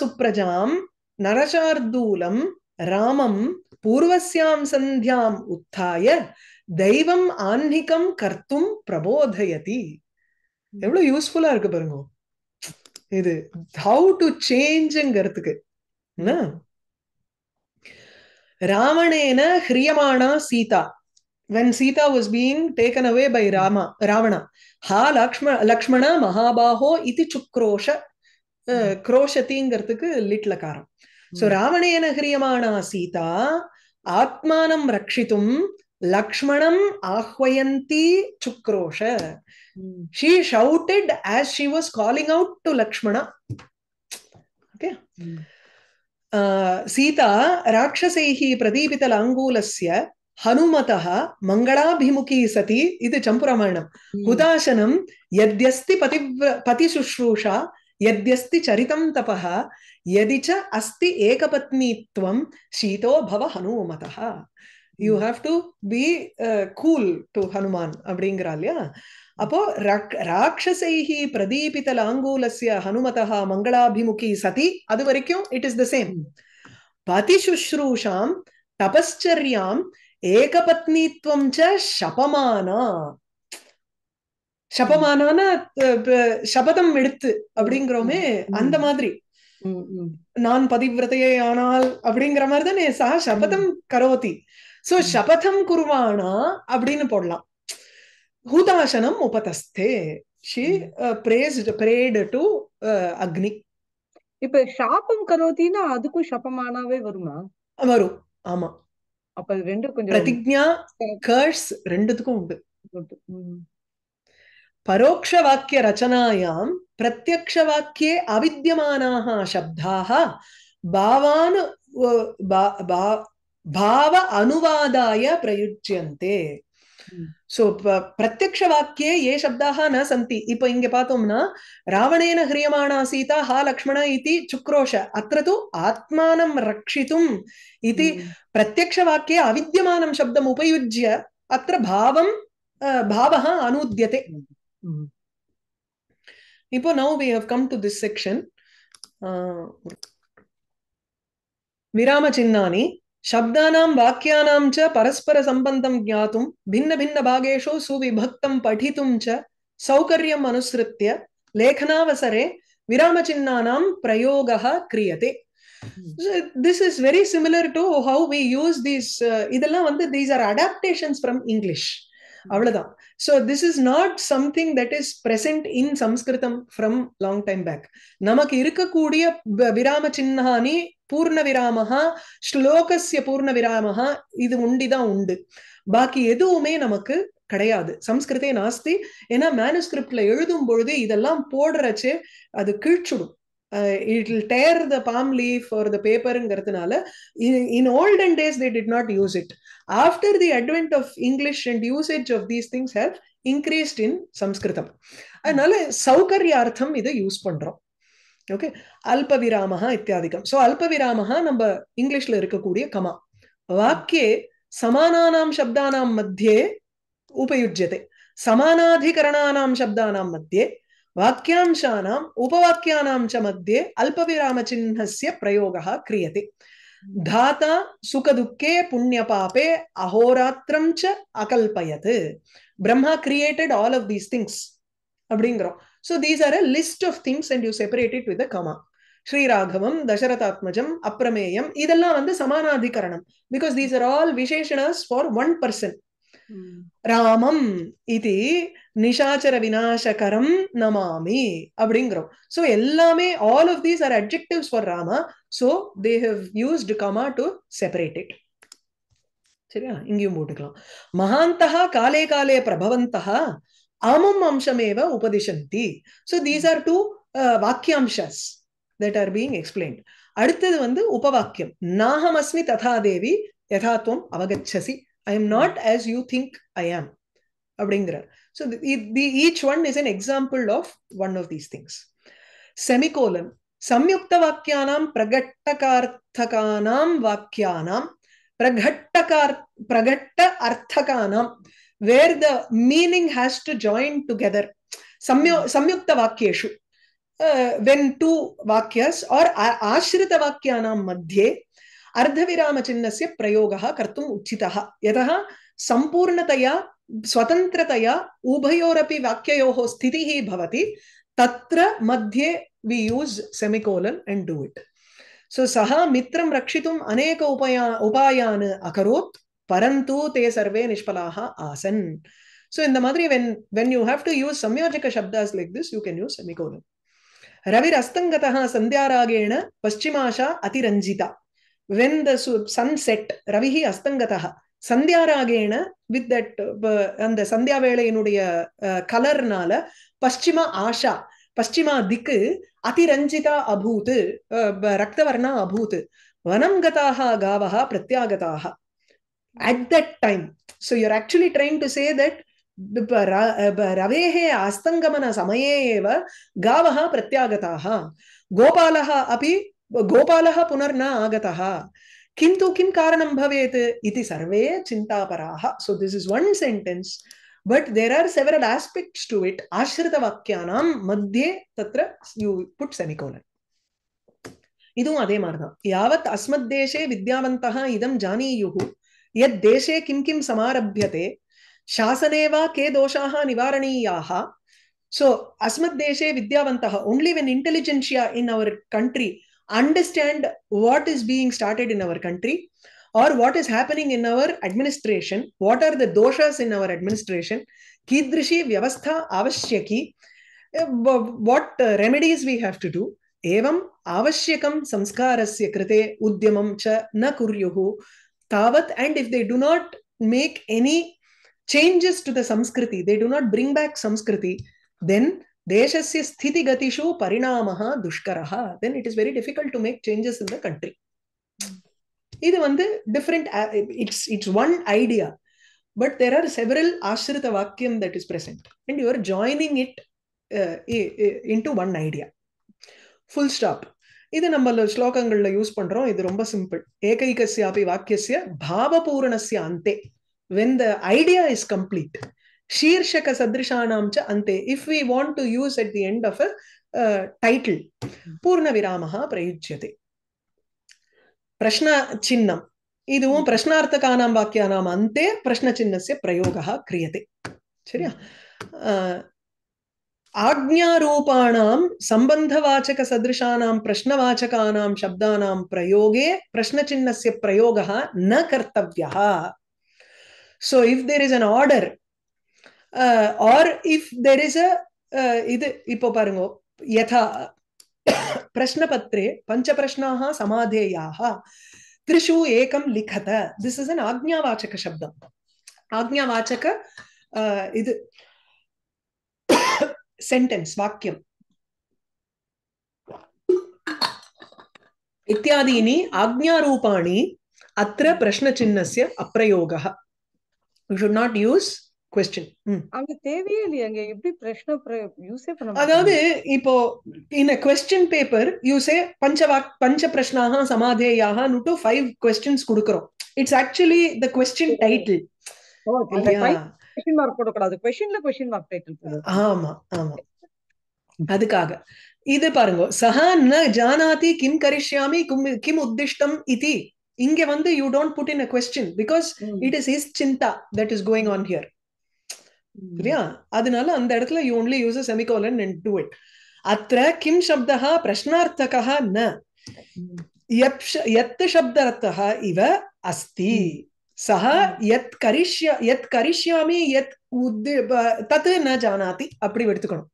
[SPEAKER 1] சுப்பிரஜாம் நரசார்தூலம் रामं पूर्वस्यां सन्ध्याम् उत्थाय தெய்வம் ஆன்மிகம் கர்த்தும் பிரபோதயதி எவ்வளவு யூஸ்ஃபுல்லா இருக்கு பாருங்க இது ஹவு டு சேஞ்சுங்கிறதுக்கு ராவணேன ஹிரியமானா Sita when Sita was being taken away by Rama, Ravana, Ha Lakshma, Lakshmana Mahabaho iti chukrosha, क्रोशतिங்கிறதுக்கு லிட்ல காரம் சோ ராவணேன ஹிரியமானா சீதா ஆத்மானம் ரட்சித்தும் லக்ஷ்மணம் ஆஹ்வயந்தி சுக்ரோஷ she shouted as she was calling out to Lakshmana okay Sita ராட்சசைஹி பிரதீபிதலாங்கூலஸ்ய हनुमतः मङ्गलाभिमुखी सति इति चम्पुरामायणं हुताशनं यद्यस्ति पतिव्र पतिशुश्रूषा यद्यस्ति चरितं तपः यदि च अस्ति एकपत्नीत्वं शीतो भव हनुमतः you have to be cool to Hanuman அப்படிங்கிறா இல்லையா அப்போ ராட்சசைஹி பிரதீபித லாங்கூலஸ்ய ஹனுமதா மங்களாபிமுகி சதி அது வரைக்கும் இட் இஸ் த சேம் பதி சுஷ்ரூஷாம் தபஸ்சர்யாம் ஏகபத்னித்வம் சபமானா சபமான சபதம் எடுத்து அப்படிங்கிறோமே அந்த மாதிரி நான் பதிவிரதையே ஆனால் அப்படிங்கிற மாதிரி தானே சா சபதம் கரோதி சோ சபதம் குருவானா அப்படின்னு போடலாம் ஹூதாசனம் உபதஸ்தே she prays prayed to Agni இப்ப சாபம் கரோத்தின்னா அதுக்கும் சபமானாவே வருமா வரும் ஆமா அப்ப அது ரெண்டும் கொஞ்சம் பிரதிஜா கர்ஸ் ரெண்டுத்துக்கும் உண்டு பரோக்ஷ வாக்கிய ரச்சனாயாம் பிரத்யக்ஷ வாக்கியே அவித்தியமானாக சப்தாக பாவானு பாவ அனுவாதாய பிரயுஜ்யந்தே சோ பிரத்யக்ஷ வாக்கியே ஏ சப்தாக ந சந்தி இப்ப இங்க பார்த்தோம்னா ராவணேன ஹிரியமானா சீதா ஹா லக்ஷ்மண இது சுக்ரோஷ அத்த தூ ஆத்மானம் ரட்சித்தும் இது பிரத்யக்ஷ வாக்கியே அவித்தியமானம் சப்தம் உபயுஜ்ய அத்த பாவம் பாவக அனூத்யதே இப்போ now we have come to this section விராம சின்னானி शब्दानां वाक्यानां च परस्परसम्बन्धं ज्ञातुं भिन्नभिन्नभागेषु सुविभक्तं पठितुं च सौकर्यम् अनुसृत्य लेखनावसरे विरामचिह्नानां प्रयोगः क्रियते this is very similar to how we use these இதெல்லாம் வந்து these are adaptations from English அவ்வளவுதான் so this is not something that is present in Sanskritam from long time back. நமக்கு இருக்கக்கூடிய விராம சின்னானி பூர்ண விராமஹா ஸ்லோகசிய பூர்ண விராமஹா இது உண்டிதான் உண்டு பாக்கி எதுவுமே நமக்கு கிடையாது சம்ஸ்கிருதே நாஸ்தி ஏன்னா மேனுஸ்கிரிப்ட்ல எழுதும் பொழுது இதெல்லாம் போடுறச்சு அது கிழிச்சுடும் it tear the palm leaf or the பேப்பருங்கிறதுனால in olden days they did not use it after the advent of English and usage of these things have increased in சம்ஸ்கிருதம் அதனால சௌகரியார்த்தம் இதை யூஸ் பண்றோம் ஓகே அல்பவிராமஹா இத்தியாதிகம் ஸோ அல்பவிராமஹா நம்ம இங்கிலீஷ்ல இருக்கக்கூடிய கமா வாக்கியே சமானானாம் சப்தானாம் மத்தியே உபயுஜ்யத்தை சமானாதிகரணானாம் சப்தானாம் மத்தியே वाक्यांशानाम् उपवाक्यानां च मध्ये अल्पविरामचिह्नस्य प्रयोगः क्रियते धाता सुखदुःखे पुण्यपापे अहोरात्रं च अकल्पयत् Brahma created all of these things அப்படிங்கிறோம் so these are a list of things and you separate it with a comma ஸ்ரீராகவம் தசரதாத்மஜம் அப்பிரமேயம் இதெல்லாம் வந்து சமானாதிகரணம் பிகாஸ் தீஸ் ஆர் ஆல் விசேஷனஸ் ஃபார் ஒன் பர்சன் ராமம் இது நிஷாச்சர விநாசகரம் நமாமி அப்படிங்கிறோம் ஸோ எல்லாமே all of these are objectives for Rama so they have used comma to separate it சரியா இங்கேயும் போட்டுக்கலாம் மகாந்தகா காலே காலே பிரபவந்தகா அமும் அம்சமேவ உபதிஷந்தி ஸோ தீஸ் ஆர் டூ வாக்கியாம்சஸ் தட் ஆர் பீங் எக்ஸ்பிளைன்ட் அடுத்தது வந்து உபவாக்கியம் நாகம் அஸ்மி ததா தேவி யதாத்வம் அவகச்சசி I am not as you think I am அப்படிங்கிறார் So the, the, each one is an example of one of these things. Semicolon. Samyuktavaakyanam pragattakardhakanam vaakyanam pragattakar pragatta where the meaning has to join together. samyukta vakyeshu. Uh, when two vakyas or ashrita vakyanam madhye अर्धविरामचिह्नस्य प्रयोगः कर्तुम् उचितः यतः सम्पूर्णतया स्वतन्त्रतया उभयोरपि वाक्ययोः स्थितिः भवति तत्र मध्ये we use semicolon and do it so सः मित्रं रक्षितुम् अनेक उपया उपायान् अकरोत् परन्तु ते सर्वे निष्फलाः आसन् so in the mother when when you have to use संयोजक शब्दास् like this you can use semicolon रविरस्तङ्गतः सन्ध्यारागेण पश्चिमाशा अतिरञ्जिता वेन् द सन् सेट् रविः अस्तङ्गतः சந்தியாராகேன வித் தட் அந்த சந்தியா வேளையினுடைய கலர்னால பஷ்டிம ஆஷா பஷ்டிமா திக்கு அதிரஞ்சிதா அபூத்து ரக்தவர்ணா அபூத்து வனம் கதாக காவகா பிரத்யாகதாக at that time so you're actually trying to say that அஸ்தங்கமன சமயே ஏவ गावः பிரத்யாகதாக गोपालः अपि गोपालः पुनर्न ஆகதா किन्तु किं कारणं भवेत् इति सर्वे चिन्तापराः so this is one sentence but there are several aspects to it आश्रितवाक्यानां मध्ये तत्र यु पुट् सेमिकोलन् इदम् अदे मार्गं यावत् अस्मद्देशे विद्यावन्तः इदं जानीयुः यद्देशे किं किं समारभ्यते शासने वा के दोषाः निवारणीयाः सो अस्मद्देशे विद्यावन्तः only when intelligentsia in our country understand what is being started in our country or what is happening in our administration, what are the doshas in our administration, kidrishi vyavastha avashyaki, eh, what uh, remedies we have to do, samskarasya krite संस्कारस्य cha na च Tavat and if they do not make any changes to the samskriti they do not bring back samskriti then தேசிய ஸ்திதி கதிஷு பரிணாமஹா துஷ்கரஹா then it is very difficult to make changes in the country இது வந்து different it's it's one idea but there are several ஆசிரித வாக்கியம் that is present and you are joining it into one idea full stop இது நம்ம ஸ்லோகங்கள்ல யூஸ் பண்றோம் இது ரொம்ப சிம்பிள் ஏகைகசியாபி வாக்கியசிய பாவபூரணசிய அந்தே when the idea is complete शीर्षक सदृशाणां च अन्ते if we want to use at the end of a title पूर्णविरामः प्रयुज्यते प्रश्नचिह्नम् इदं hmm. प्रश्नार्थकानां वाक्यानाम् अन्ते प्रश्नचिह्नस्य प्रयोगः क्रियते சரியா hmm. आज्ञारूपाणां सम्बन्धवाचकसदृशानां प्रश्नवाचकानां शब्दानां प्रयोगे प्रश्नचिह्नस्य प्रयोगः न कर्तव्यः so if there is an order or if there is a இது இப்போ பாருங்க யதா பிரஷ்னபத்ரே பஞ்சபிரஷ்னாः समाधेयाः त्रिषु एकं लिखत दिस् इस् अन् आज्ञावाचक शब्दम् आज्ञावाचक இது सेण्टेन्स् वाक्यम् इत्यादीनि आज्ञारूपाणि अत्र प्रश्नचिह्नस्य अप्रयोगः you should not use Hmm. அதாவது இப்போ டு இட்ஸ் ஆக்சுவலி அதுக்காக இது பாருங்க சஹா ந ஜானாதி கிம் கரிஷ்யாமி கிம் உத்திஷ்டம் இங்க வந்து you don't put in a question because it is is சிந்தா that is going on here சரியா அதனால அந்த இடத்துல you only use semicolon and do it அத்த கிம் சப்தா பிரஷ்னார்த்தக ந यत् शब्दरतः इव अस्ति सः यत् करिष्य यत् करिष्यामि यत् उद् तत् न जानाति अपि எடுத்துக்கணும்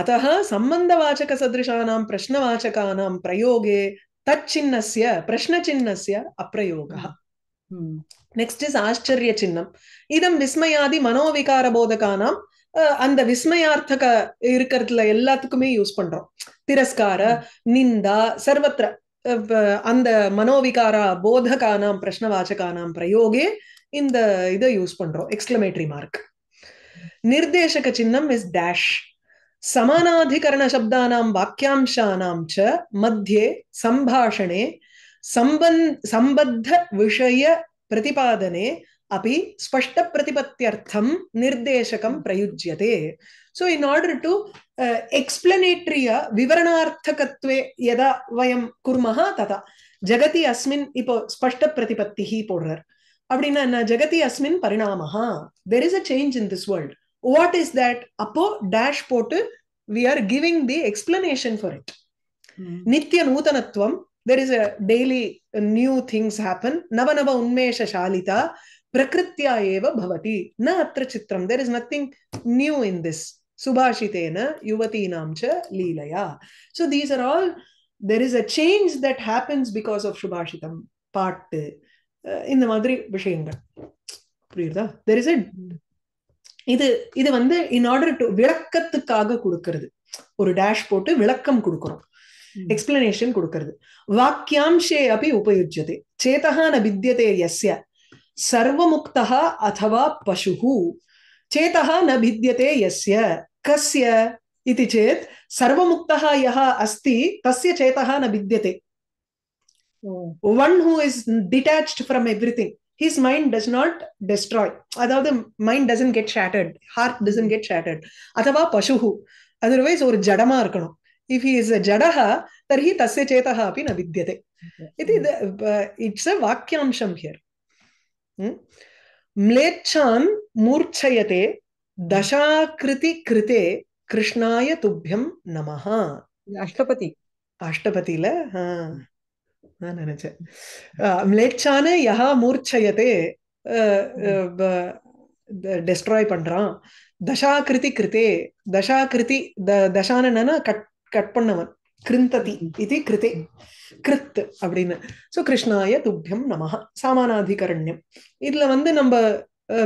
[SPEAKER 1] अतः सम्बन्धवाचकसदृशानां प्रश्नवाचकानां प्रयोगे तच्चिन्नस्य प्रश्नचिन्नस्य अप्रयोगः நெக்ஸ்ட் இஸ் ஆச்சரிய சின்னம் இதம் விஸ்மயாதி மனோவிகார போதகானாம் அந்த விஸ்மயார்த்தக இருக்கிறதுல எல்லாத்துக்குமே யூஸ் பண்றோம் திரஸ்கார நிந்தா சர்வத்திர அந்த மனோவிகாரா போதகானாம் பிரஷ்னவாச்சகானாம் பிரயோகே இந்த இதை யூஸ் பண்றோம் எக்ஸ்கிளமேட்டரி மார்க் நிர்தேசக சின்னம் இஸ் டேஷ் சமானாதிகரண சப்தானாம் வாக்கியாம்சானாம் ச மத்தியே சம்பாஷணே சம்பந்த சம்பத்த விஷய प्रतिपादने अपि स्पष्टप्रतिपत्त्यर्थं निर्देशकं प्रयुज्यते so in order to explanatory विवरणार्थकत्वे यदा वयं कुर्मः तदा जगति अस्मिन् इपो स्पष्टप्रतिपत्तिः पोडर् அப்படின்னா என்ன ஜெகதி அஸ்மின் பரிணாமஹா there is a change in this world what is that அப்போ டேஷ் போட்டு we are giving the explanation for it நித்திய நூதனத்துவம் there is a daily new things happen நவ நவ பிரகிருத்தியா ஏவ பவதி ந அத்திர சித்திரம் there is nothing new in this சுபாஷிதேன யுவதீனாம் ச லீலையா so these are all there is a change that happens because of சுபாஷிதம் பாட்டு இந்த மாதிரி விஷயங்கள் புரியுதா தெர் இஸ் அ இது இது வந்து இன் ஆர்டர் டு விளக்கத்துக்காக கொடுக்கறது ஒரு டேஷ் போட்டு விளக்கம் கொடுக்குறோம் एक्स्प्लनेशन् वाक्यांशे अभी उपयुज्य चेत न भिद्यते यस्य अथवा पशु चेतः न भिद्यते यस्य कस्य इति चेत् सर्वमुक्तः यः अस्ति तस्य चेतः न भिद्यते one who is detached from everything his mind does not destroy அதாவது mind doesn't get shattered heart doesn't get shattered அथवा பசுஹு அதர்வைஸ் ஒரு ஜடமா இருக்கணும் इफ ही इज अ जडः तर्हि तस्य चेतः अपि न विद्यते इति इट्स् अ वाक्यांशं हियर् म्लेच्छान् मूर्च्छयते दशाकृति कृते कृष्णाय तुभ्यं नमः अष्टपति अष्टपतिल மிளேச்சான யஹா மூர்ச்சயத்தே दशाकृति कृते दशाकृति கிருத்தே தசாகிருதி தசானனா கட் கட் பண்ணவன் கிருந்ததி இது கிருதே கிருத் அப்படின்னு சோ கிருஷ்ணாய துப்பியம் நமஹ சாமானாதிகரண்யம் இதுல வந்து நம்ம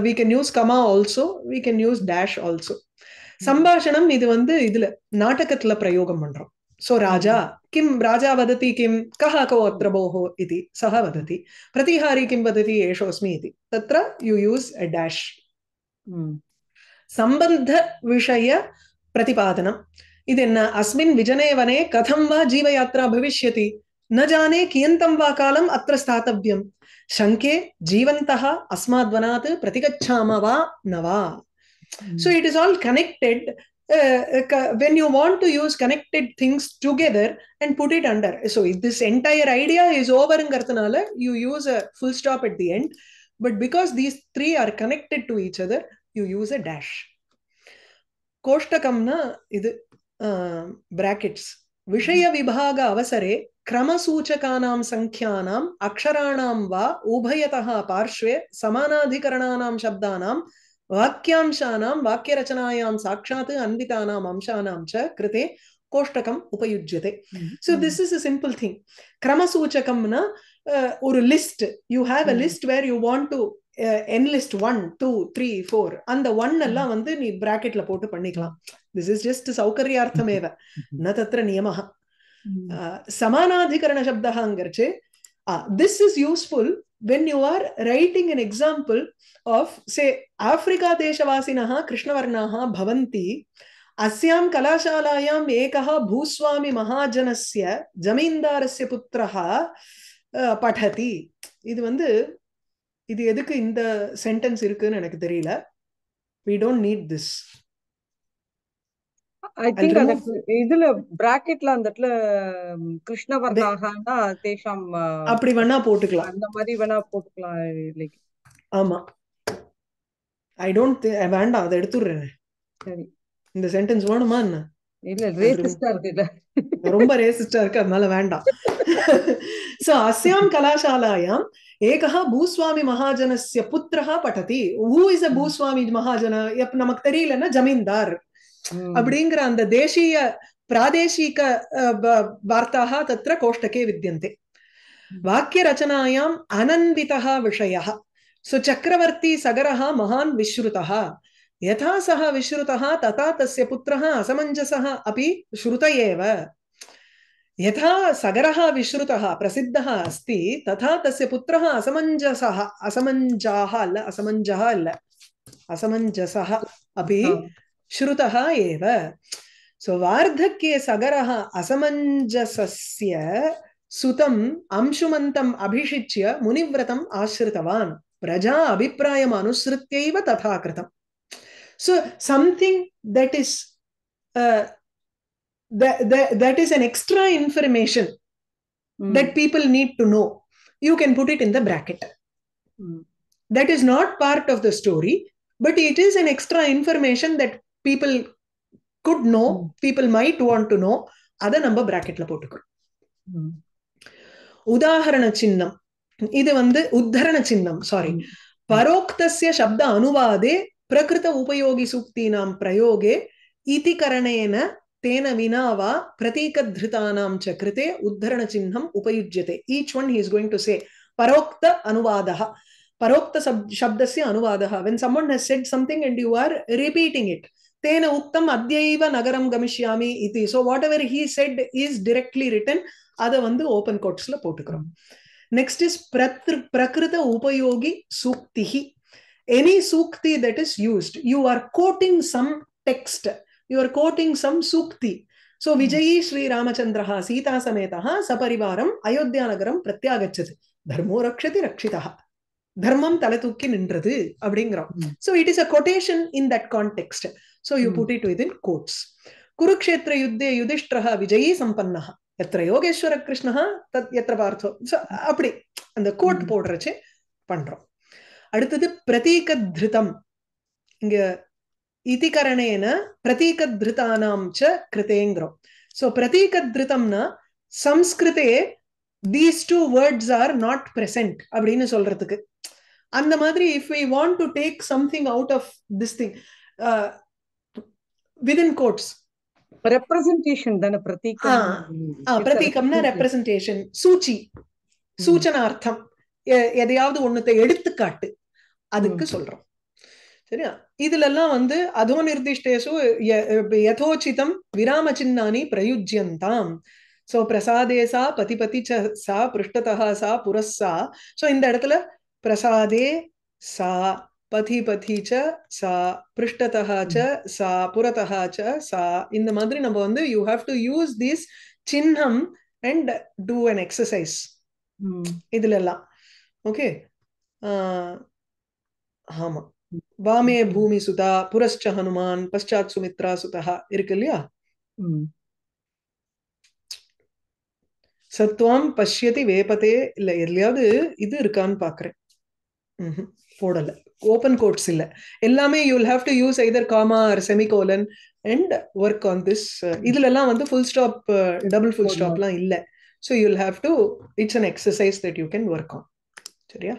[SPEAKER 1] we can use comma also we can use dash also சம்பாஷணம் இது வந்து இதுல நாடகத்துல பிரயோகம் பண்றோம் சோ ராஜா கிம் ராஜா வததி கிம் கஹ கோ அத்ரபோஹோ இது சஹ வததி பிரதிஹாரி கிம் வததி ஏஷோஸ்மி இது தத்ர யூ யூஸ் அ டேஷ் சம்பந்த விஷய பிரதிபாதனம் இது என்ன அஸ்மின் விஜனேவனே கதம் வா ஜீவயாத்ரா பவிஷ்யதி ந ஜானே கியந்தம் வா காலம் அத்திர ஸ்தாத்தவியம் சங்கே ஜீவந்தா அஸ்மாத்வனாத் பிரதிகச்சாம வா நவா so it is all connected uh, when you want to use connected things together and put it under so this entire idea is over you use a full stop at the end but because these three are connected to each other you use a dash கோஷ்டகம்னா இது விபாக அவசரே अवसरे சங்கியானாம் அக்ஷராணாம் வா உபயதா பார்ஷ்வே पार्श्वे समानाधिकरणानां शब्दानां वाक्यांशानां वाक्यरचनायां साक्षात् அன்பிதானாம் अंशानां च कृते கோஷ்டகம் உபயுஜ்யதே so this is a simple thing கிரமசூச்சகம்னா ஒரு list you have a list where you want to and one two three four அந்த ஒன் எல்லாம் வந்து நீ பிராக்கெட்ல போட்டு பண்ணிக்கலாம் दिस् इस् जस्ट् सौकर्यार्थमेव न तत्र नियमः समानाधिकरणशब्दः अङ्गर्चे this is useful when you are writing an example of say आफ्रिकादेशवासिनः कृष्णवर्णाः भवन्ति अस्यां कलाशालायाम् एकः भूस्वामिमहाजनस्य जमीन्दारस्य पुत्रः படதி இது வந்து இது எதுக்கு இந்த சென்டென்ஸ் இருக்குன்னு எனக்கு தெரியல we don't need this I think அந்த இதுல பிராக்கெட்ல அந்த இடத்துல கிருஷ்ணவர்ணாகனா தேஷாம் அப்படி வேணா போட்டுக்கலாம் அந்த மாதிரி வேணா போட்டுக்கலாம் லைக் ஆமா ஐ டோன்ட் வேண்டாம் அதை எடுத்துடுறேன் சரி இந்த சென்டென்ஸ் வேணுமா என்ன இல்ல ரேசிஸ்டா இருக்கு ரொம்ப ரேசிஸ்டா இருக்கு அதனால வேண்டாம் சோ அஸ்யாம் கலாசாலாயாம் ஏகா பூஸ்வாமி மகாஜனஸ்ய புத்திரஹா பட்டதி ஹூ இஸ் அ பூஸ்வாமி மகாஜன நமக்கு தெரியலன்னா ஜமீன்தார் அப்படிங்கிற அந்த தேशीय प्रादेशिक वार्ताः तत्र कोष्टके विद्यन्ते वाक्यरचनायाम् अनन्वितः विषयः सो चक्रवर्तीसगरः महान् विश्रुतः यथा सः विश्रुतः तथा तस्य पुत्रः असमञ्जसः अपि श्रुत एव यथा सगरः विश्रुतः प्रसिद्धः अस्ति तथा तस्य पुत्रः असमञ्जसः असमञ्जाः अल्ल असमञ्जः अल्ल असमञ्जसः अपि श्रुतः एव सो वार्धक्ये सगरः असमञ्जसस्य सुतम् अंशुमन्तम् अभिषिच्य मुनिव्रतम् आश्रितवान् प्रजा अभिप्रायम् अनुसृत्यैव तथा कृतम् so something that is that is an extra information mm. that people need to know you can put it in the bracket mm. that is not part of the story but it is an extra information that people could know people might want to know அதை நம்ம பிராக்கெட்ல போட்டுக்கிறோம் hmm. உதாகரண சின்னம் இது வந்து உத்தரண சின்னம் சாரி hmm. பரோக்தசிய சப்த அனுவாதே பிரகிருத உபயோகி சூக்தீனாம் பிரயோகே இதி கரணேன தேன வினா வா பிரதீகத்ருதானாம் ச கிருதே உத்தரண சின்னம் உபயுஜ்யதே each one he's going to say பரோக்த அனுவாதா பரோக்த சப்தஸ்ய அனுவாதா when someone has said something and you are repeating it Tena uktam adhyaiva nagaram gamishyaami iti. So whatever he said is directly written. அதை வந்து ஓப்பன் கோட்ஸ்ல போட்டுக்கிறோம் நெக்ஸ்ட் இஸ் பிரத்ரு பிரகிருத உபயோகி சூக்திஹி எனி சூக்தி that is used you are quoting some text you are quoting some சூக்தி சோ விஜயி ஸ்ரீராமச்சந்திரா சீதா சமேதா சபரிவாரம் அயோத்தியா நகரம் பிரத்யாகச்சது தர்மோ ரக்ஷதி ரக்ஷிதா தர்மம் தலை தூக்கி நின்றது அப்படிங்கிறோம் so it is a quotation in that context so you put it within quotes Kurukshetra யுத்தே யுதிஷ்டரா விஜயி சம்பன்னா எத்திர யோகேஸ்வர கிருஷ்ணா தத் எத்திர பார்த்தோ சோ அப்படி அந்த கோட் போடுறச்சு பண்றோம் அடுத்தது பிரதீக திருதம் இங்க இதிகரணேன பிரதீக திருதானாம் ச கிருதேங்கிறோம் சோ பிரதீக திருதம்னா சம்ஸ்கிருதே these two words are not present அப்படின்னு சொல்றதுக்கு அந்த மாதிரி if I want to take something out of this thing within quotes representation தானே பிரதீகம் பிரதீகம்னா ரெப்ரசன்டேஷன் சூச்சி சூச்சனார்த்தம் எதையாவது ஒண்ணுத்தை எடுத்துக்காட்டு அதுக்கு சொல்றோம் சரியா இதுலெல்லாம் வந்து அதோ நிர்திஷ்டேஷு யதோச்சிதம் விராம சின்னானி பிரயுஜ்யந்தாம் சோ பிரசாதே சா பதிபதி சா பிருஷ்டதா சா புரஸ்ஸா சோ இந்த இடத்துல பிரசாதே சா பதி பதி ச சா பிருஷ்டதா ச சா புரதாச்ச ச சா இந்த மாதிரி நம்ம வந்து you have to use this சின்னம் அண்ட் டூ அன் எக்ஸசைஸ் இதுல எல்லாம் ஓகே ஆமா வாமே பூமி சுதா புரஷ்ச ஹனுமான் பஷாத் சுமித்ரா சுதா இருக்கு இல்லையா சத்வாம் பஷ்யதி வேபதே இல்ல எதுலையாவது இது இருக்கான்னு பாக்குறேன் போடல ஓப்பன் கோட்ஸ் இல்ல எல்லாமே you will have to use either comma or semicolon and work on this இதுல எல்லாம் வந்து ஃபுல் ஸ்டாப் டபுள் ஃபுல் ஸ்டாப்லாம் இல்ல so you will have to it's an exercise that you can work on சரியா